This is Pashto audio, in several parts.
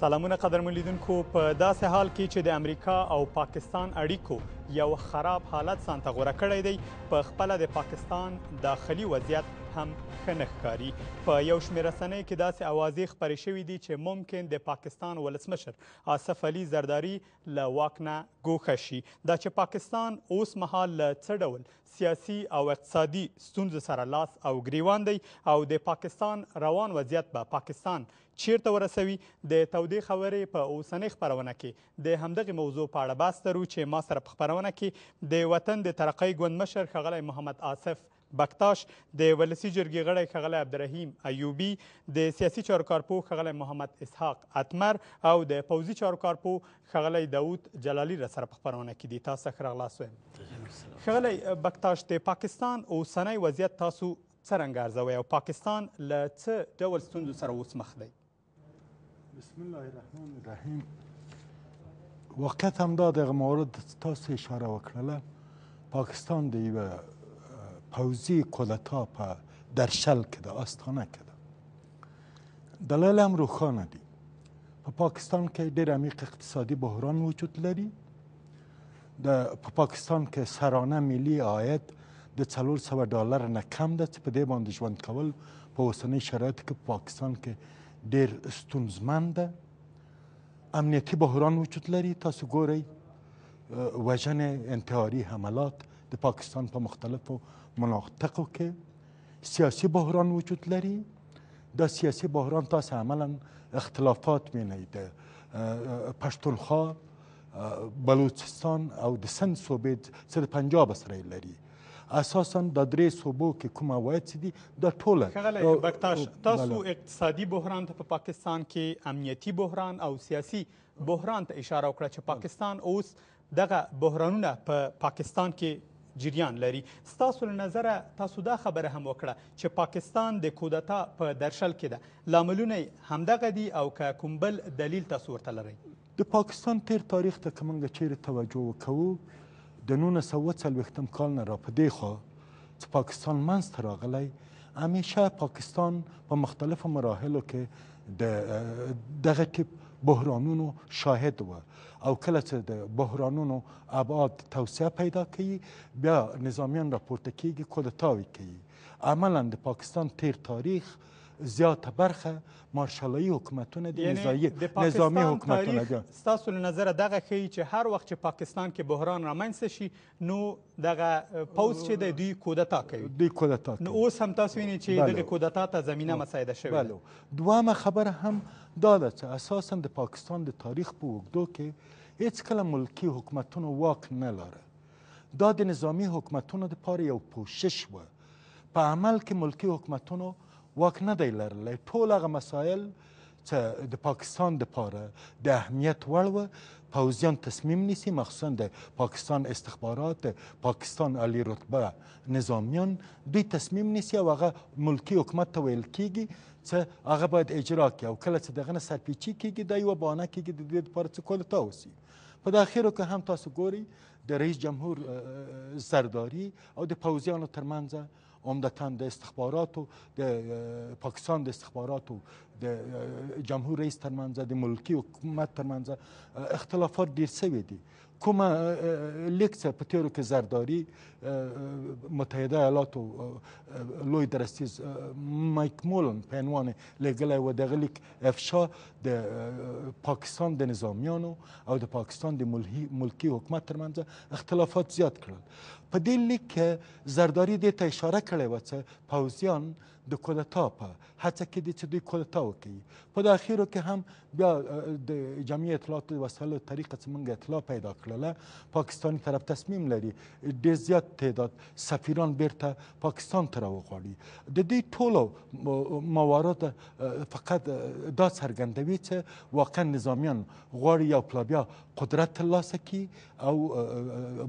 سلامونه قدرمن لیدونکو په داسې حال کې چې د امریکا او پاکستان اړیکو یو خراب حالت سانته غوړه کړی دی په خپل د پاکستان داخلي وضعیت هم خنخکاری په یو شمېر رسنۍ کې داسې اوازې خپرې شوې دي چې ممکن د پاکستان ولسمشر آصف علي زرداری له واک نه ګوښه شي دا چې پاکستان اوس مهال له څه ډول سیاسي او اقتصادي ستونزو سره لاس او ګریوان دی او د پاکستان روان وضعیت به پاکستان چیرته ورسوي د تودې خبرې په اوسنۍ خپرونه کې د همدغې موضوع په اړه بحث لرو چې ما سره په خپرونه کې د وطن د ترقۍ ګوند مشر ښاغلی محمد آصف بکتاش د ولسی جرګې غړی ښاغلی عبدالرحیم ایوبی د سیاسي چارو کارپوه ښاغلی محمد اسحاق اتمر او د پوځي چارو کارپوه ښاغلی داود جلالي راسره په خپرونه کې دي تاسو ښه راغلاست وایم ښاغلی بکتاش د پاکستان اوسنی وضعیت تاسو څرنګه ارزوئ او پاکستان له څه ډول ستونزو سره اوس مخ دی بسم الله الرحمن الرحیم واقعیت هم دا دغه مورد تاسو اشاره وکړله پاکستان د یوه پوځي کودتا په درشل کې ده آستانه کې ده دلایل هم روښانه دي په پاکستان کې ډېر عمیق اقتصادي بحران وجود لري د په پاکستان کې سرانه ملي عاید د څلور سوه ډالر نه کم ده چې په دې باندې ژوند کول په اوسنۍ شرایطو کې په پاکستان کې ډیر ستونزمن ده امنیتي بحران وجود لري تاسو ګورئ وژنې انتحاري حملات د پاکستان په مختلفو مناطقو کې سیاسي بحران وجود لري دا سیاسي بحران تاسو عملا اختلافات مینید پښتونخوا بلوچستان او د سند صوبې سره پنجاب سره لري اساسا د درې صوبو کې کوم عواید دي دا ټوله ښاغلی بکتاش تاسو اقتصادي بحران ته په پاکستان کې امنیتي بحران او سیاسي بحران ته اشاره وکړه چې پاکستان اوس دغه بحرانونه په پا پاکستان کې جریان لري ستاسو له نظره تاسو دا خبره هم وکړه چې پاکستان د کودتا په درشل کې ده لاملونه همدغه دي او که کوم بل دلیل تاسو ورته لرئ د پاکستان تیر تاریخ ته که موږ چیرې توجه وکوو د 1940 کال نه را پدې خو چې پاکستان منځته راغلی همیشه پاکستان په پا مختلفو مراحلو کې د دغه ټیپ بحرانونو شاهد و او کله چې د بحرانونو ابعاد توسعه پیدا کوي بیا نظامیان راپورته کیږي کودتاوی کوي عملا د پاکستان تیر تاریخ زیاته برخه مارشالایي حکومتونه دي نظامی نظامی حکومتونه دي ستاسو له نظره دغه ښیي چې هر وخت چې پاکستان کې بحران رامنځته شي نو دغه پوز چې دی دوی کودتا کوي دوی کودتا کوي نو اوس هم تاسو وینئ چې دغه کودتا ته زمینه مساعده شوې بله دوامه خبره هم دا ده چې اساسا د پاکستان د تاریخ په اوږدو کې هیڅ کله ملکی حکومتونو واک نه لاره دا د نظامی حکومتونو د پاره یو پوشش و په عمل کې ملکی حکومتونو واک نه دی لرلی ټول هغه مسایل چې د پاکستان دپاره د اهمیت وړ وه پوځیان تصمیم نیسي مخصوصا د پاکستان استخبارات پاکستان علی رتبه نظامیان دوی تصمیم نیسي او هغه ملکي حکومت ته ویل کیږي څه هغه باید اجرا کړي او کله چې دغه نه سرپیچي کیږي دا یوه بهانه کیږي د دې دپاره څه کول ته اوسي په داخلو کې هم تاسو ګورئ د رئیس جمهور زرداری او د پوځیانو ترمنځ عمدتا د استخباراتو د پاکستان د استخباراتو د جمهور رئیس ترمنځ د ملکی حکومت ترمنځ اختلافات ډیر سوي دي کومه لیکڅه په تیرو کې زرداری متحده ایالاتو لوی درستیز مایک مولن په عنوان لګلی و دغه لیک افشا د پاکستان د نظامیانو او د پاکستان د ملکی حکومت ترمنځ اختلافات زیات کړل په دې لیک کې زرداری دې ته اشاره کړې وه چې پوځیان د کودتا په هڅه کې دي چې دوی کودتا وکړي په اخیرو کې هم بیا د جمعي اطلاعات وسایلو طریقه چې موږ اطلاع پیدا کړله پاکستاني طرف تصمیم لري ډېر زیات تعداد سفیران بیرته پاکستان ته راوغواړي د دې ټولو موارد فقط دا څرګندوي چې واقعا نظامیان غواړي یو پلا بیا قدرت ترلاسه کړي او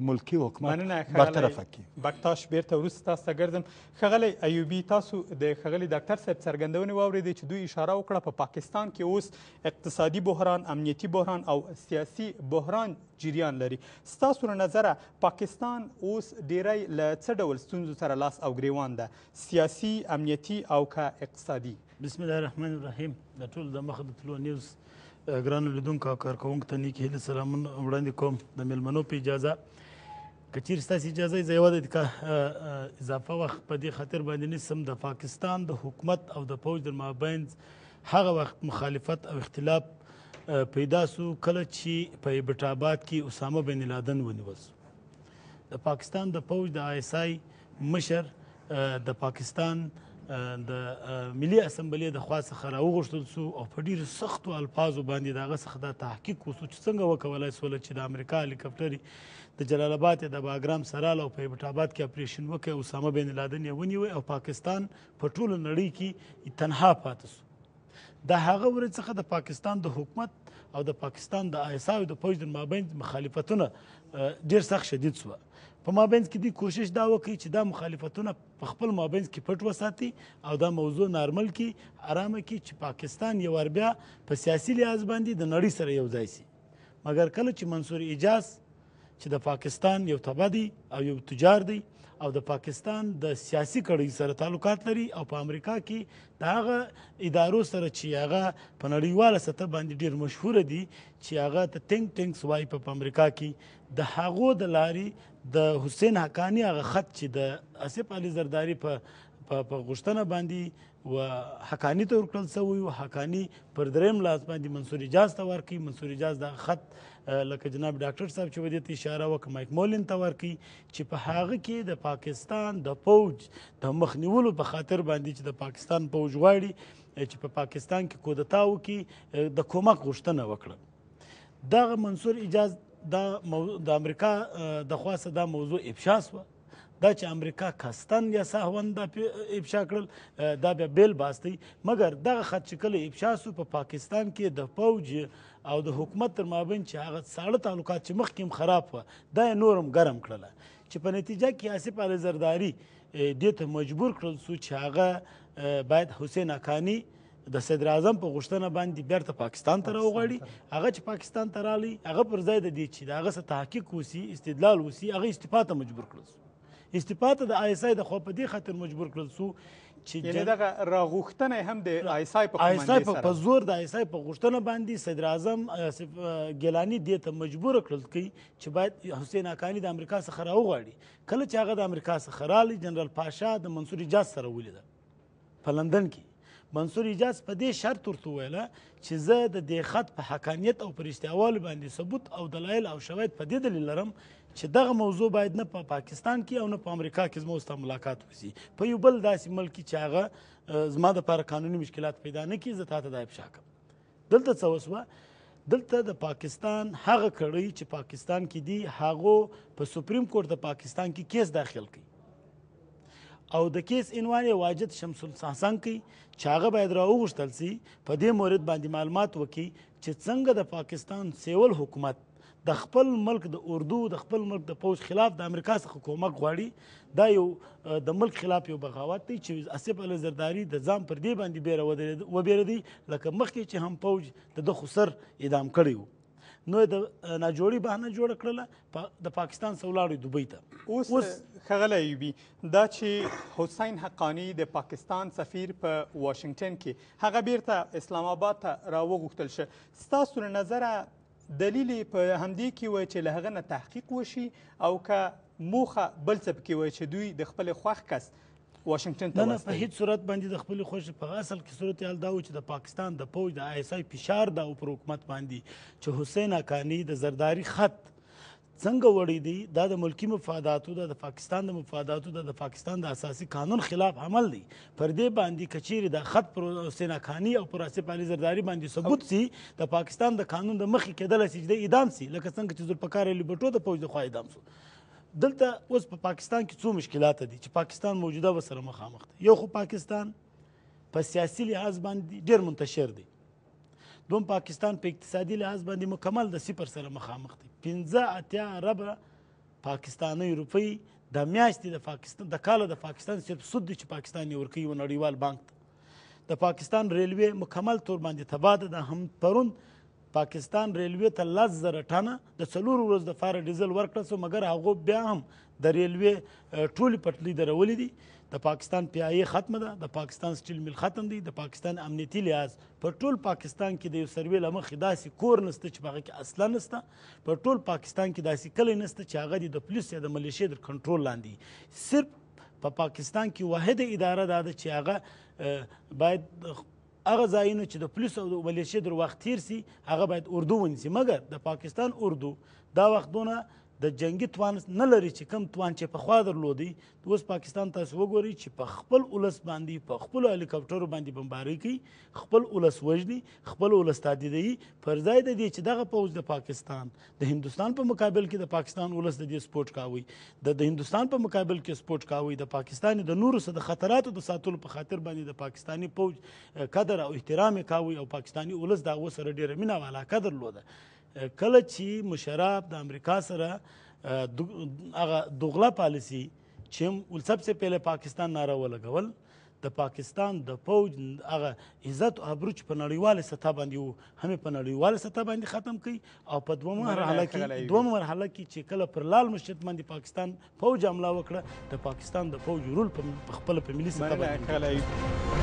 ملکی حکومت برطرفه کړي بکتاش بیرته وروسته تاسو ته ګرځم ښاغلی ایوبي تاسو د ښاغلي ډاکټر صاحب څرګندونې واورېدې چې دوی اشاره وکړه په پا پاکستان کې اوس اقتصادي بحران امنیتي بحران او سیاسي بحران جریان لري ستاسو له نظره پاکستان اوس ډیری له څه ډول ستونزو سره لاس او ګریوان ده سیاسي امنیتي او که اقتصادي بسم الله الرحمن الرحیم د ټولو د مخه د تلو نیوز ګران لیدونکو او کارکونکو ته نیک هیلې سلامونه وړاندې کوم د میلمنو په اجازه که چیرې ستاسې اجازه زه یوه دقیقه اضافه وخت په دې خاطر باندې نسم د پاکستان د حکومت او د پوج در مابین هغه وخت مخالفت او اختلاف پیدا سو کله چې په بټاباد کې اسامه بن لادن ونیول سو د پاکستان د پوج د آی مشر د پاکستان د ملي اسمبلی د خوا څخه راوغوښتل سو او په ډیرو سختو الفاظو باندې د هغه څخه دا تحقیق وسو چې څنګه وکولای سول چې د امریکا هلیکاپټرې د جلال آباد د باګرام سره او په ایبټ آباد کې اپریشن وکړ اسامه بن لادن یې ونیوه او پاکستان په ټوله نړۍ کې تنها پاتې سو د هغه ورځ څخه د پاکستان د حکومت او د پاکستان د آیسا او د فوج د مابین مخالفتونه ډیر سخت شدید سوه په مابینځ کې دوی کوشش دا وکړي چې دا مخالفتونه په خپل مابینځ کې پټ وساتي او دا موضوع نارمل کې آرامه کې چې پاکستان یو ور بیا په سیاسي لحاظ باندې د نړۍ سره یو ځای شي مګر کله چې منصور اجاز چې د پاکستان یو تبه دی او یو تجار دی او د پاکستان د سیاسي کړۍ سره تعلقات لري او په امریکا کې د هغه ادارو سره چې هغه په نړیواله سطح باندې ډیر مشهور دي چې هغه ته تینګ ټینګس وای په امریکا کې د هغو د لارې د حسین حقانی هغه خط چې د اسف علي زرداری په په غشتنه باندې و حقانی ته ورکړل سوی و حقانی پر دریم لاس باندې منصور اجاز ته ورکي منصور اجاز دا خط لکه جناب ډاکټر صاحب چې ودې ته اشاره وکړه مایک مولین ته ورکي چې په هغه کې د پاکستان د پوج د مخنیولو په خاطر باندې چې د پاکستان پوج غواړي چې په پاکستان کې کودتا وکړي د کومک غوښتنه وکړه دغه منصور اجاز دا مو... د امریکا د خواسته دا موضوع افشا شوه دا چې امریکا کاستان یا سهون دا افشا کړل دا بیا بیل باستي مګر دغه خط چې کله افشا سو په پا پاکستان کې د پوج او د حکومت تر مابین چې هغه ساړه تعلقات چې مخکې خراب وه دا نورم ګرم کړله چې په نتیجه کې آصف علي زرداری دې ته مجبور کړل سو چې هغه باید حسین اکانی د صدر اعظم په غوښتنه باندې بیرته پاکستان ته راوغړي هغه چې پاکستان ته رالی هغه پر ځای د دې چې د هغه څه تحقیق وسی استدلال وسی هغه استفا ته مجبور کړل استفا ته د آی اس آی د خو په دې خاطر مجبور کړل سو چې یعنی دغه راغوښتنه هم د آی اس آی په آی اس آی په زور د آی اس آی په غوښتنه باندې صدر اعظم ګیلانی دې ته مجبور کړل کی چې باید حسین حقانی د امریکا څخه راوغړي کله چې هغه د امریکا څخه رالی جنرال پاشا د منصور اجاز سره ولیدل په لندن کې منصور اجاز په دې شرط ورته ویله چې زه د دې خط په حقانیت او پر رښتیاوالي باندې ثبوت او دلایل او شواهد په دې دلیل لرم چې دغه موضوع باید نه په پا پاکستان کې او نه په پا امریکا کې زما ستا ملاقات وشي په یو بل داسې ملک کې چې هغه زما دپاره قانوني مشکلات پیدا نه کړي زه تا ته دا افشا کړم دلته څه وسوه دلته د پاکستان هغه کړۍ چې پاکستان کې دي هغو په سپریم کورټ د پاکستان کې کیس داخل کړي او د کیس عنوان واجد شمس الحسن کوي چې هغه باید راوغوښتل سي په دې مورد باندې معلومات وکړي چې څنګه د پاکستان سیول حکومت د خپل ملک د اردو د خپل ملک د پوج خلاف د امریکا څخه کومک غواړي دا یو د ملک خلاف یو بغاوت دی چې اسف ال زرداری د ځان پر دې باندې بیره ودرېد و بیره دی لکه مخکې چې هم پوج د خسر اعدام کړی وو نو د ناجوړي بهانه جوړ کړله د پاکستان سولاړي دوبۍ ته اوس خغل ایوبی دا چې حسین حقانی د پاکستان سفیر په پا واشنگټن کې هغه بیرته اسلام آباد ته راوغوښتل شه ستاسو له نظره دلیل په همدې کې و چې له هغه نه تحقیق وشي او که موخه بل څه پکې وای چې دوی د خپل خوښ کس واشنگټن ته نه په هیڅ صورت باندې د خپل خوښ په اصل کې صورت حال دا و چې د پاکستان د پوج د آی اس آی فشار دا پر حکومت باندې چې حسین اکانی د زرداری خط څنګه وړي دي دا د ملکی مفاداتو د پاکستان د مفاداتو د پاکستان د اساسي قانون خلاف عمل دي پر دې باندې کچیر د خط پر حسین خانی او پر اسف علي زرداری باندې ثبوت سي د پاکستان د قانون د مخې کېدل چې د اعدام سي لکه څنګه چې ذوالفقار علي بټو د پوج د خوا اعدام سو دلته اوس په پا پاکستان کې څو مشکلات دي چې پاکستان موجوده وسره مخامخ دی یو خو پاکستان په سیاسي لحاظ باندې ډیر منتشر دی دوم پاکستان په اقتصادي لحاظ باندې مکمل د صفر سره مخامخ دی 15 اتیا رب پاکستاني روپی د میاشتې د پاکستان د کال د پاکستان صرف سود چې پاکستان یې ورکوي نړیوال بانک ته د پاکستان ریلوی مکمل تور باندې تباده ده هم پرون پاکستان ریلوې ته لس زره ټنه د څلور ورځو دپاره ډیزل ورکړه سو مګر هغو بیا هم د ریلوې ټولې پټلۍ درولې دي د پاکستان پی آی ختمه ده د پاکستان سټیل میل ختم دی د پاکستان امنیتي لحاظ په ټول پاکستان کې د یو سروې له مخې داسې کور نسته چې په هغه کې اصله نسته په ټول پاکستان کې داسې کلی نسته چې هغه د پولیس یا د ملیشې تر کنټرول لاندې صرف په پاکستان کې واحد اداره دا ده چې هغه باید هغه ځایونه چې د پولیس او د ملیشې در وخت تیر سي هغه باید اردو ونیسي مګر د پاکستان اردو دا وختونه د جنگي توان نه لري چې کم توان چې په خوا درلودي اوس پاکستان تاسو وګورئ چې په خپل ولس باندې په خپل هلیکاپټرو باندې بمباری کوي خپل ولس وژني خپل ولس تهدیدوي پر ځای د دې چې دغه پوځ د پاکستان د هندوستان په مقابل کې د پاکستان ولس د دې سپورټ کاوي د د هندوستان په مقابل کې سپورټ کاوي د پاکستان د نورو څه د خطراتو د ساتلو په خاطر باندې د پاکستاني پوځ قدر او احترام کاوي او پاکستاني ولس دا وسره ډیره مینه او علاقه درلوده کله چې مشراب د امریکا سره هغه دوغله پالیسی چې ول سب سے پہله پاکستان ناره ولګول د پاکستان د فوج هغه عزت او ابروچ په نړیواله سطح باندې هم په نړیواله سطح باندې ختم کړي او په دوه مرحله کې دوه مرحله کې چې کله پر لال مشت باندې پاکستان فوج حمله وکړه د پاکستان د فوج رول په خپل په ملي سطح باندې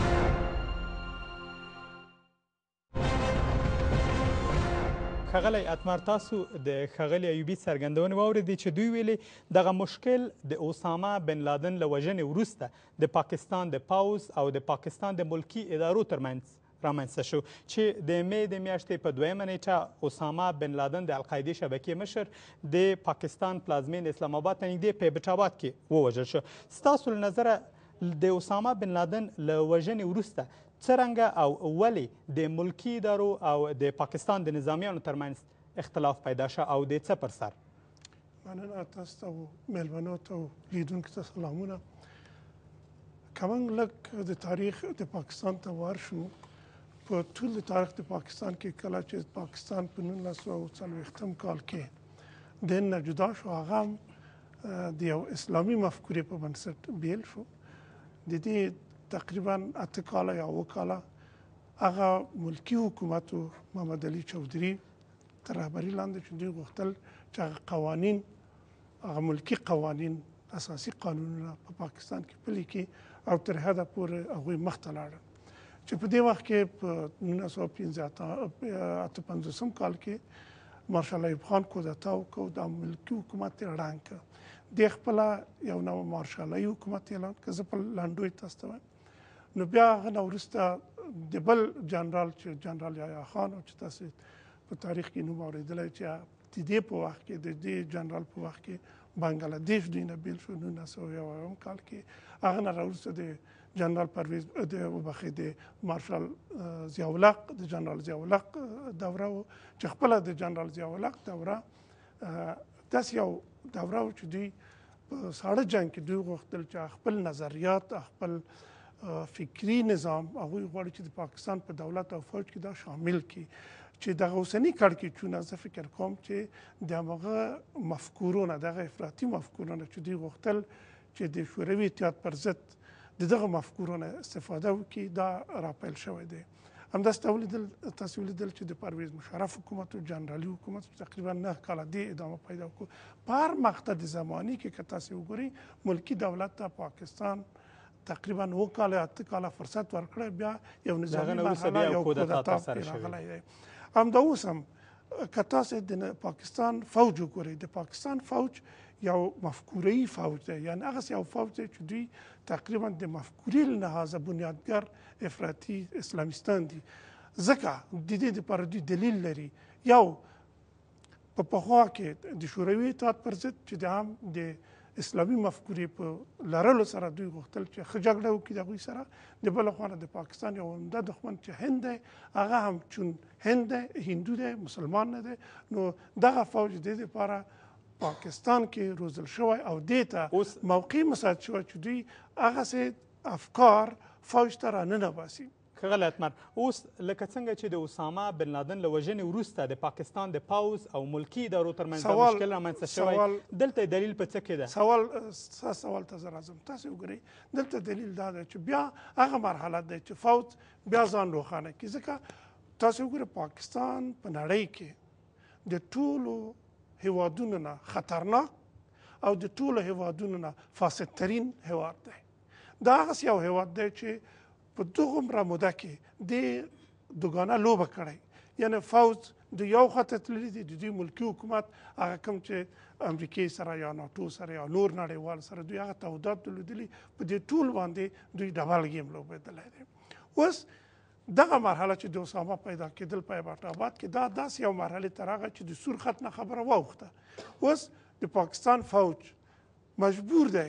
خغلی اتمر تاسو د خغلی ایوبی څرګندونې واورېدې چې دوی ویلې دغه مشکل د اسامه بن لادن له وژنې وروسته د پاکستان د پاوز او د پاکستان د ملکی ادارو ترمنځ رامنځته شو چې د مې د میاشتې په دویمه نیټه اسامه بن لادن د القاعدې شبکې مشر د پاکستان پلازمین اسلام آباد ته نږدې په بټاوات کې ووژل شو ستاسو له نظره د اسامه بن لادن له وژنې وروسته څرنګه او ولې د ملکی ادارو او د پاکستان د نظامیانو ترمنځ اختلاف پیدا شو او د څه پر سر مننه تاسو ته ملمنو ته لیدونکو ته سلامونه کومه لک د تاریخ د پاکستان ته ورشو په ټول تاریخ د پاکستان کې کله چې پاکستان په 1940 کال کې د نه جدا شو هغه د یو اسلامي مفکورې په بنسټ بیل شو د دې تقریبا اته کاله یا و کاله هغه ملکی حکومت محمد علي چودري تر رهبری لاندې چې دوی غوښتل چې قوانین هغه ملکی قوانین اساسي قانونونه په پا پاکستان کې پلي کې او تر هدا پورې هغه مخته لاړل چې په دې وخت کې په 1915 کال کې مارشال ایوب خان کو دتا او کو د ملکی حکومت رانک د خپل یو نو مارشال ایوب حکومت اعلان کړ چې په لانډوي تاسو ته نو بیا غنه ورسته د بل جنرال چې جنرال یا خان او چې تاسو په تاریخ کې نوم اوریدلای چې د دې په وخت کې د دې جنرال په وخت کې بنگلاديش دینه بیل شو نو نسو یو کال کې هغه نه راورسته د جنرال پرویز د وبخې د مارشال ضیاءالحق د جنرال ضیاءالحق دوره چې خپل د جنرال ضیاءالحق دوره داس یو دوره چې دوی په ساړه جنگ کې دوی غوښتل چې خپل نظریات خپل آه فکری نظام هغه غواړي چې د پاکستان په دولت او فوج کې دا شامل کی چې د اوسنی کار کې چون از فکر کوم چې د هغه مفکورونه د افراطی مفکورونه چې دی غوښتل چې د شوروي اتحاد پر ضد د دغه مفکورونه استفاده وکړي دا راپیل شوی دی همداس تولیدل تاسو ولیدل چې د پرویز مشرف حکومت او جنرالي حکومت تقریبا نه کال دی ادامه پیدا وکړ په هر مقطع د زمانی کې که تاسو وګورئ ملکی دولت ته پاکستان تقریبا و کال اته کال فرصت ورکړ بیا یو نظامی مرحله یو کودتا راغلی دی همدا اوس هم که تاسو د پاکستان فوج وګورئ د پاکستان فوج یو مفکوري فوج دی یعنی هغه یو فوج دی چې دوی تقریبا د مفکوري له لحاظه بنیادګر افراطي اسلامستان دي ځکه د دې لپاره دوی دلیل لري یو په پخوا کې د شوروي اتحاد پر ضد چې د هم د اسلامي مفکورې په لرلو سره دوی غوښتل چې ښه جګړه وکړي د هغوی سره د بله خوا نه د پاکستان یو عمده دښمن چې هند دی هغه هم چون هند دی هندو دی مسلمان نه دی نو دغه فوج د دې دپاره پاکستان کې روزل شوی او دې ته موقع مساعد شوی چې دوی هغسې افکار فوج ته راننه باسي غلطمن اوس لکه څنګه چې د اسامه بن لادن له وژنې وروسته د پاکستان د پوز او ملکی ادارو ترمنځ مشکل رامنځته شوی دلته دلیل په څه کې ده سوال ستا سوال ته زه راځم تاسې وګورئ دلته دلیل دا ده چې بیا هغه مرحله ده چې فوت بیا ځان روښانه کړي ځکه تاسې وګورئ پاکستان په نړۍ کې د ټولو هیوادونو نه خطرناک او د ټولو هیوادونو نه فاسدترین هیواد دی دا هغسې یو هیواد دی چې په دغه مره موده کې د دوګانه لوبه کړی یعنی فوز د یو خط تللی دی د دوی ملکی حکومت هغه کوم چې امریکای سره یا ناتو سره یا نور نړیوال سره دوی هغه تعهدات درلودلي په دې ټول باندې دوی ډبل ګیم لوبېدلی دی اوس دغه مرحله چې د اسامه پیدا کېدل په ایبټ آباد کې دا داسې یو مرحله تر هغه چې د سور خط نه خبره واوخته اوس د پاکستان فوج مجبور دی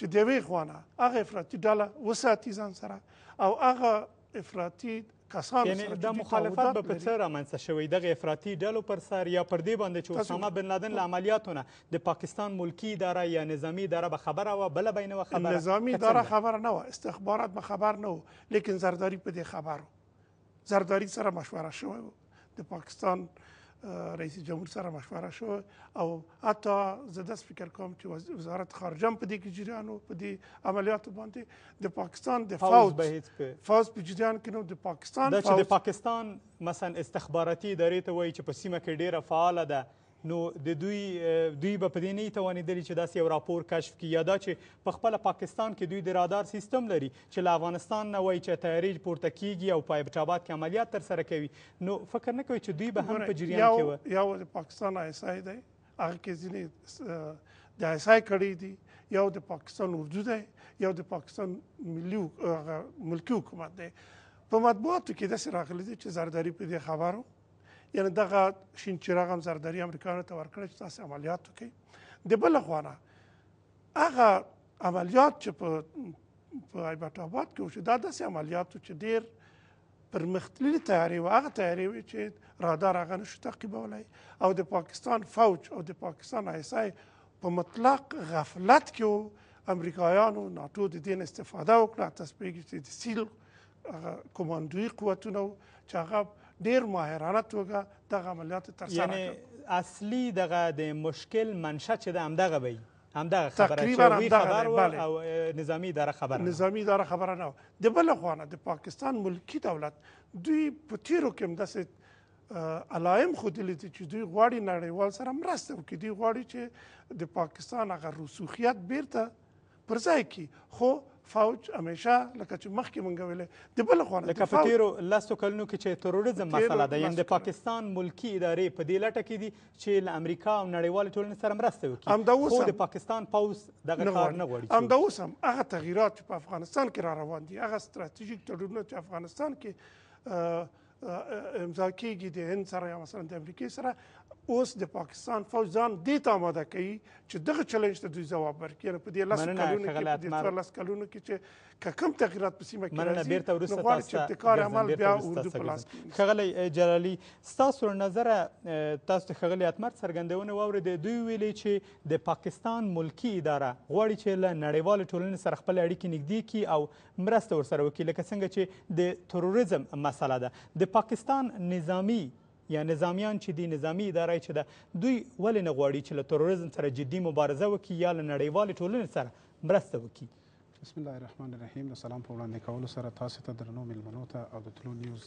چې دی وی خوانه هغه افراطي ډله وساتي ځان سره او هغه افراطي کسان یعنی د مخالفت به په څه رامنځته شوی دغه افراطي ډلو پر سر یا پر دې باندې چې اسامه بن لادن له عملیاتونه د پاکستان ملکی اداره یا نظامی اداره به خبره وه بله به یې نه وه خبره نظامي اداره خبره نه وه استخبارات به خبر نه و لیکن زرداري په دې خبر و زرداري سره مشوره شوی و د پاکستان رئیس جمهور سره مشوره شو او حتی زه داس فکر کوم چې وزارت خارجه په دې کې جریان او په دې عملیاتو باندې د پاکستان د فوج فوج په جریان کې نو د پاکستان دا چې د پاکستان مثلا استخباراتي ادارې ته وایي چې په سیمه کې ډیره فعاله ده نو د دوی دوی به په دې نه توانیدلي چې داسې یو راپور کشف کړي یا دا چې په خپله پاکستان کې دوی د رادار سیستم لري چې له افغانستان نه وایي چې تیارې پورته کیږي او په ابټاباد کې عملیات ترسره کوي نو فکر نه کوي چې دوی به هم په جریان کې وه یو د پاکستان آی دی هغه کې ځینې د آی کړي دي یو د پاکستان اردو دی یو د پاکستان ملي ملکی حکومت دی په مطبوعاتو کې داسې راغلی دی چې زرداري په دې خبرو یعنی دغه شین چراغ هم زرداری امریکایانو ته ورکړی چې تاسې عملیات وکړئ د بله خوا نه هغه عملیات چې په په ایبټ آباد کې وشو دا داسې عملیات چې ډېر پرمختللي تیاری و هغه تیاری وي چې رادار هغه نشو تعقیبولی او د پاکستان فوج او د پاکستان ایسای په مطلق غفلت کې و امریکایانو ناتو د دین استفاده وکړه تصویږي چې د سیل هغه کمانډوي قوتونه چې هغه ډیر ماهرانه توګه دغه عملیات تر سره یعنی اصلي دغه د مشکل منشأ چې ده همدغه وي همدغه خبره چې خبر بله. او نظامی اداره خبره نظامی اداره خبره نه د بل خوانه د پاکستان ملکی دولت دوی په تیرو کې همداسې علائم ښودلي دي چې دوی غواړي نړیوال سره مرسته وکړي دوی غواړي چې د پاکستان هغه رسوخیت بیرته پر ځای کړي خو فوج همیشه لکه چې مخکې مونږ ویلې د بل خوا لکه په تیرو لسو کلونو کې چې تروریزم مسله ده یعنې د پاکستان ملکی ادارې په دې لټه کې دي چې له امریکا او نړیوالې ټولنې سره مرسته وکړي خو د پاکستان پوځ دغه کار نه غواړي همدا اوس هم هغه تغییرات چې په افغانستان کې را روان دي هغه ستراتیژیک تړونونه چې افغانستان کې امضا کیږي د هند سره یا مثلا د امریکې سره اوس د پاکستان فوج ځان دې ته آماده کوي چې دغه چیلنج ته دوی ځواب ورکړي یعنې په دې لسو کلونو کې په دې څوارلس کلونو کې چې که کوم تغییرات په سیمه کې راځي نو غواړي چې ابتکار عمل بیا اردو په لاس کې ښاغلی جلالي ستاسو له نظره تاسو د ښاغلي اتمر څرګندونه واورېدې دوی ویلې چې د پاکستان ملکی اداره غواړي چې له نړیوالې ټولنې سره خپل اړیکې نږدې کړي او مرسته ورسره وکړي لکه څنګه چې د تروریزم مسله ده د پاکستان نظامی یا نظامیان چې دي نظامی اداره چې ده دوی ولې نه غواړي چې له تروریزم سره جدي مبارزه وکړي یا له نړیوالې ټولنې سره مرسته وکړي بسم الله الرحمن الرحیم د سلام په وړاندې کولو سره تاسو ته درنو میلمنو ته او د تلو نیوز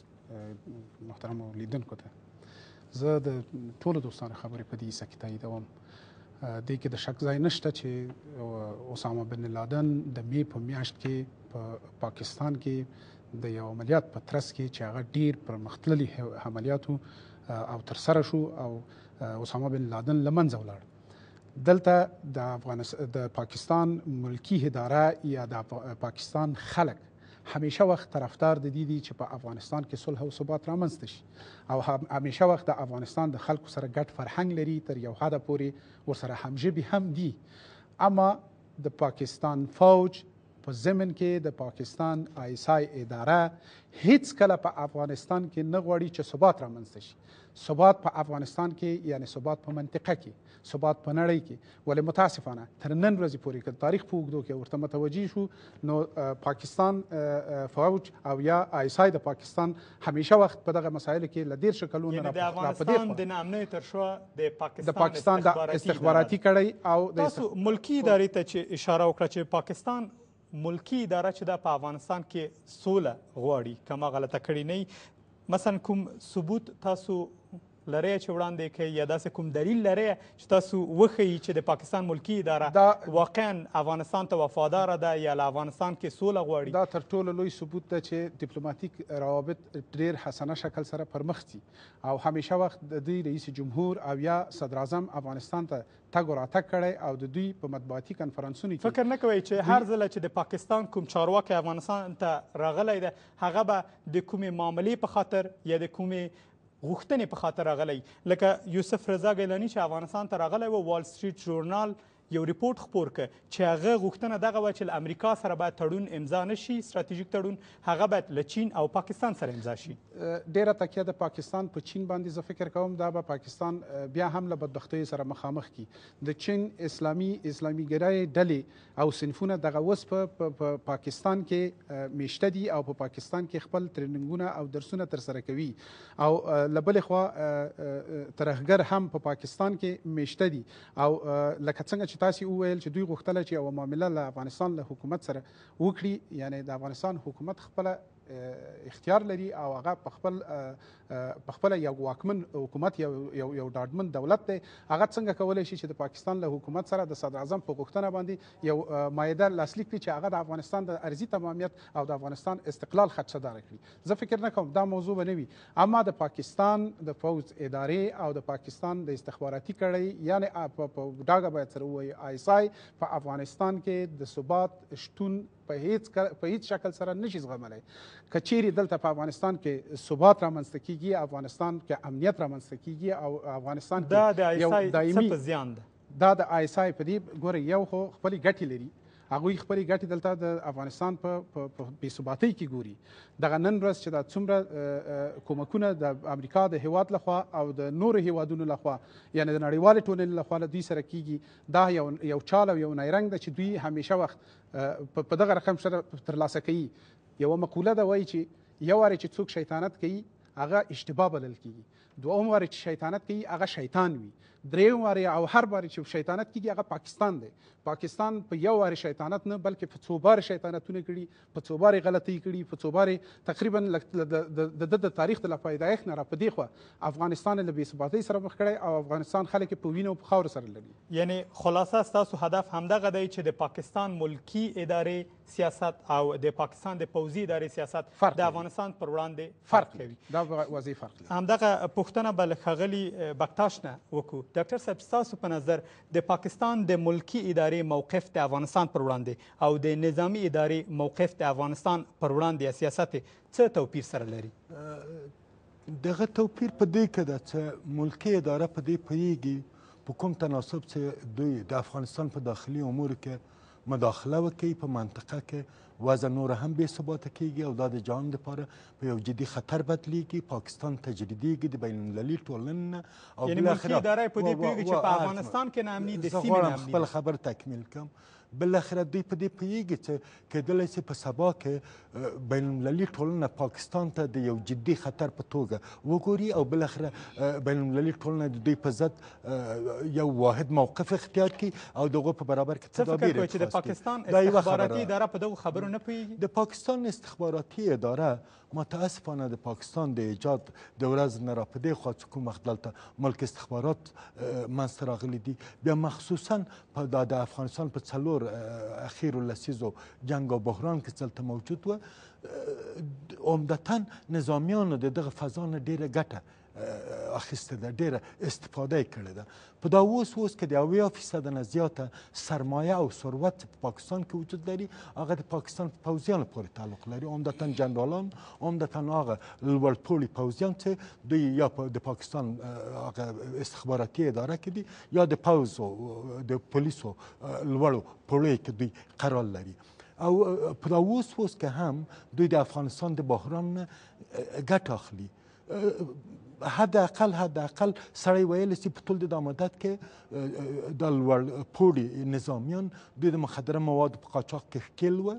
محترمو لیدونکو ته زه د ټولو دوستانو خبرې په دې سکه تاییدوم دې کې د شک ځای نشته چې اسامه بن لادن د می په میاشت کې په پا پاکستان کې د یو عملیات په ترڅ کې چې هغه ډیر پرمختللي عملیاتو او تر سره شو او اسامه بن لادن لمنځه ولاړ دلته د افغانستان د پاکستان ملکی اداره یا د پاکستان خلک همیشه وخت طرفدار د دې دي چې په افغانستان کې صلح او ثبات رامنځته شي او همیشه وخت د افغانستان د خلکو سره ګډ فرهنګ لري تر یو حده پورې ورسره همژبي هم دي اما د پاکستان فوج په ضمن کې د پاکستان آیسای اداره هیڅ کله په افغانستان کې نه غواړي چې ثبات رامنځته شي ثبات په افغانستان کې یعنی ثبات په منطقه کې ثبات په نړۍ کې ولې متاسفانه تر نن ورځې پورې که تاریخ په اوږدو کې ورته متوجه شو نو پاکستان فوج او یا آیسای د پاکستان همیشه وخت په دغه مسایلو کې لدیر شکلونه یعنی د افغانستان د نامنۍ تر شو د پاکستان د پاکستان د استخباراتي کړي او د تاسو ملکی ادارې ته چې اشاره وکړه چې پاکستان ملکی اداره چې دا په افغانستان کې سوله غواړي کما غلطه کړې نه مثلا کوم ثبوت تاسو لرئ چې وړاندې کوي یا داسې کوم دلیل لرئ چې تاسو وښیي چې د پاکستان ملکی اداره واقعا افغانستان ته وفاداره ده یا له افغانستان کې سوله غواړي دا تر ټولو لوی ثبوت ده چې ډیپلوماتیک روابط ډېر حسنه شکل سره پرمخ ځي او همیشه وخت د دوی رئیس جمهور او یا صدراعظم افغانستان ته تګ و راتګ کړی او د دوی په مطبوعاتي کنفرانسونو کې فکر نه کوئ چې هر ځله چې د پاکستان کوم چارواکی افغانستان ته راغلی ده هغه به د کومې معاملې په خاطر یا د کومې غوښتنې په خاطر راغلی لکه یوسف رضا ګیلانی چې افغانستان ته راغلی و وال سټریټ ژورنال یو ریپورت خپور ک چې هغه غوښتنه دغه و چې امریکا سره باید تړون امضا نشي ستراتیژیک تړون هغه باید له چین او پاکستان سره امضا شي ډیره تکیه د پاکستان په چین باندې زه فکر کوم دا به پاکستان بیا هم له بدبختۍ سره مخامخ کی د چین اسلامي اسلامي ګرای ډلې او سنفونه دغه وس په پاکستان کې میشته دي او په پاکستان کې خپل ترننګونه او درسونه ترسره کوي او لبل خو ترهګر هم په پاکستان کې میشته دي او لکه څنګه چې تاسو وویل چې دوی غوښتل چې یو معامله له افغانستان له حکومت سره وکړي یعنی د افغانستان حکومت خپل اختیار لري او هغه په خپل په خپل یو واکمن حکومت یو یو یو داډمن دولت دی هغه څنګه کولای شي چې د پاکستان له حکومت سره د صدر اعظم په غوښتنه باندې یو مایده لاسلیک کړي چې هغه د افغانستان د ارضي تمامیت او د افغانستان استقلال خدشهدار کړي زه فکر نه کوم دا موضوع به نه وي اما د پاکستان د پوز ادارې او د پاکستان د استخباراتي کړۍ یعنی په ډاګه باید سره وایي آی په افغانستان کې د ثبات شتون په هیڅ په هیڅ شکل سره نشي زغملی که چیرې دلته په افغانستان کې ثبات رامنځته کیږي افغانستان کې امنیت رامنځته کیږي او افغانستان کې دا د آی سي څه په زیان ده دا د آی سي په دې ګوره یو خو خپلې ګټې لري هغوی خپلې ګټې دلته د افغانستان په بې ثباتۍ کې ګوري دغه نن ورځ چې دا څومره کومکونه د امریکا د هیواد لخوا او د نورو هیوادونو لخوا یعنی د نړیوالې ټولنې لخوا له دوی سره کیږي دا یو یو چال او یو نیرنګ ده چې دوی همیشه وخت په دغه رقم سره ترلاسه کوي یوه مقوله ده وایي چې یو وارې چې څوک شیطانت کوي هغه اشتباه بلل کیږي دوم واره چې شیطانت کوي هغه شیطان وي دریم واره او هر بار چې شیطانت کیږي هغه پاکستان دی پاکستان په یو واري شیطانت نه بلکې په څو بار شیطانتونه کړي په څو بار غلطۍ کړي په څو بار تقریبا د د تاریخ د لپیدایښت نه را په دی خو افغانستان له بې ثباتۍ سره مخ کړی او افغانستان خلک په وینو په خاور سره لري یعنی خلاصه ستاسو هدف همدغه دی چې د پاکستان ملکی ادارې سیاست او د پاکستان د پوځي ادارې سیاست د افغانستان پر وړاندې فرق کوي دا واضح فرق لري همدغه پوښتنه بل خغلی بکتاش نه وکړو ډاکټر صاحب ستاسو په نظر د پاکستان د ملکی ادارې ادارې موقف د افغانستان پر وړاندې او د نظامی ادارې موقف د افغانستان پر وړاندې سیاست څه توپیر سره لري دغه توپیر په دې کې ده چې ملکی اداره په دې پوهیږي په کوم تناسب چې دوی د افغانستان په داخلي امور کې مداخله وکړي په منطقه کې وضع نور هم بې ثباته کیږي او دا د جهان دپاره په یو جدي خطر بدلیږي پاکستان تجریدیږي د بین المللي ټولنې نه او یعنې ملکي ادارې په دې پوهېږي چې په افغانستان کې ناامني د سیمې ناامني خپل خبر تکمیل کړم بل اخره دوی په دې پیږي چې کېدل شي په سبا کې بین المللي ټولنه پاکستان ته د یو جدي خطر په توګه وګوري او بل اخره بین المللي ټولنه د دوی په ضد یو واحد موقف اختیار کړي او دغه په برابر کې تدابیر چې د پاکستان استخباراتي اداره په دغه خبرو نه پیږي د پاکستان استخباراتي اداره متاسفانه د پاکستان د ایجاد د ورځ نه را په دې خوا چې کوم وخت دلته ملک استخبارات منځته راغلي دي بیا مخصوصا په دا د افغانستان په څلور اخیرو لسیزو جنګ او بحران کې دلته موجود و عمدتا نظامیانو د دغه فضا نه ډیره ګټه اخیسته ده ډیره استفاده کړې ده په دا اوس اوس کې د اویا فیصد نه زیاته سرمایه او ثروت په پاکستان کې وجود لري هغه د پاکستان پوځیانو پورې تعلق لري عمدتا جنرالان عمدتا هغه لوړپوړي پوځیان چې دوی یا د پاکستان هغه استخباراتي اداره کې دي یا د پوځ او د پولیسو لوړو پوړیو کې دوی قرار لري او په دا اوس اوس کې هم دوی د افغانستان د بحران ګټه اخلي حد اقل حد اقل سړی ویلی سي په ټول د دا مدت کې د لوړ پوړي نظامیان دوی د مخدره موادو په قاچاق کې ښکیل وه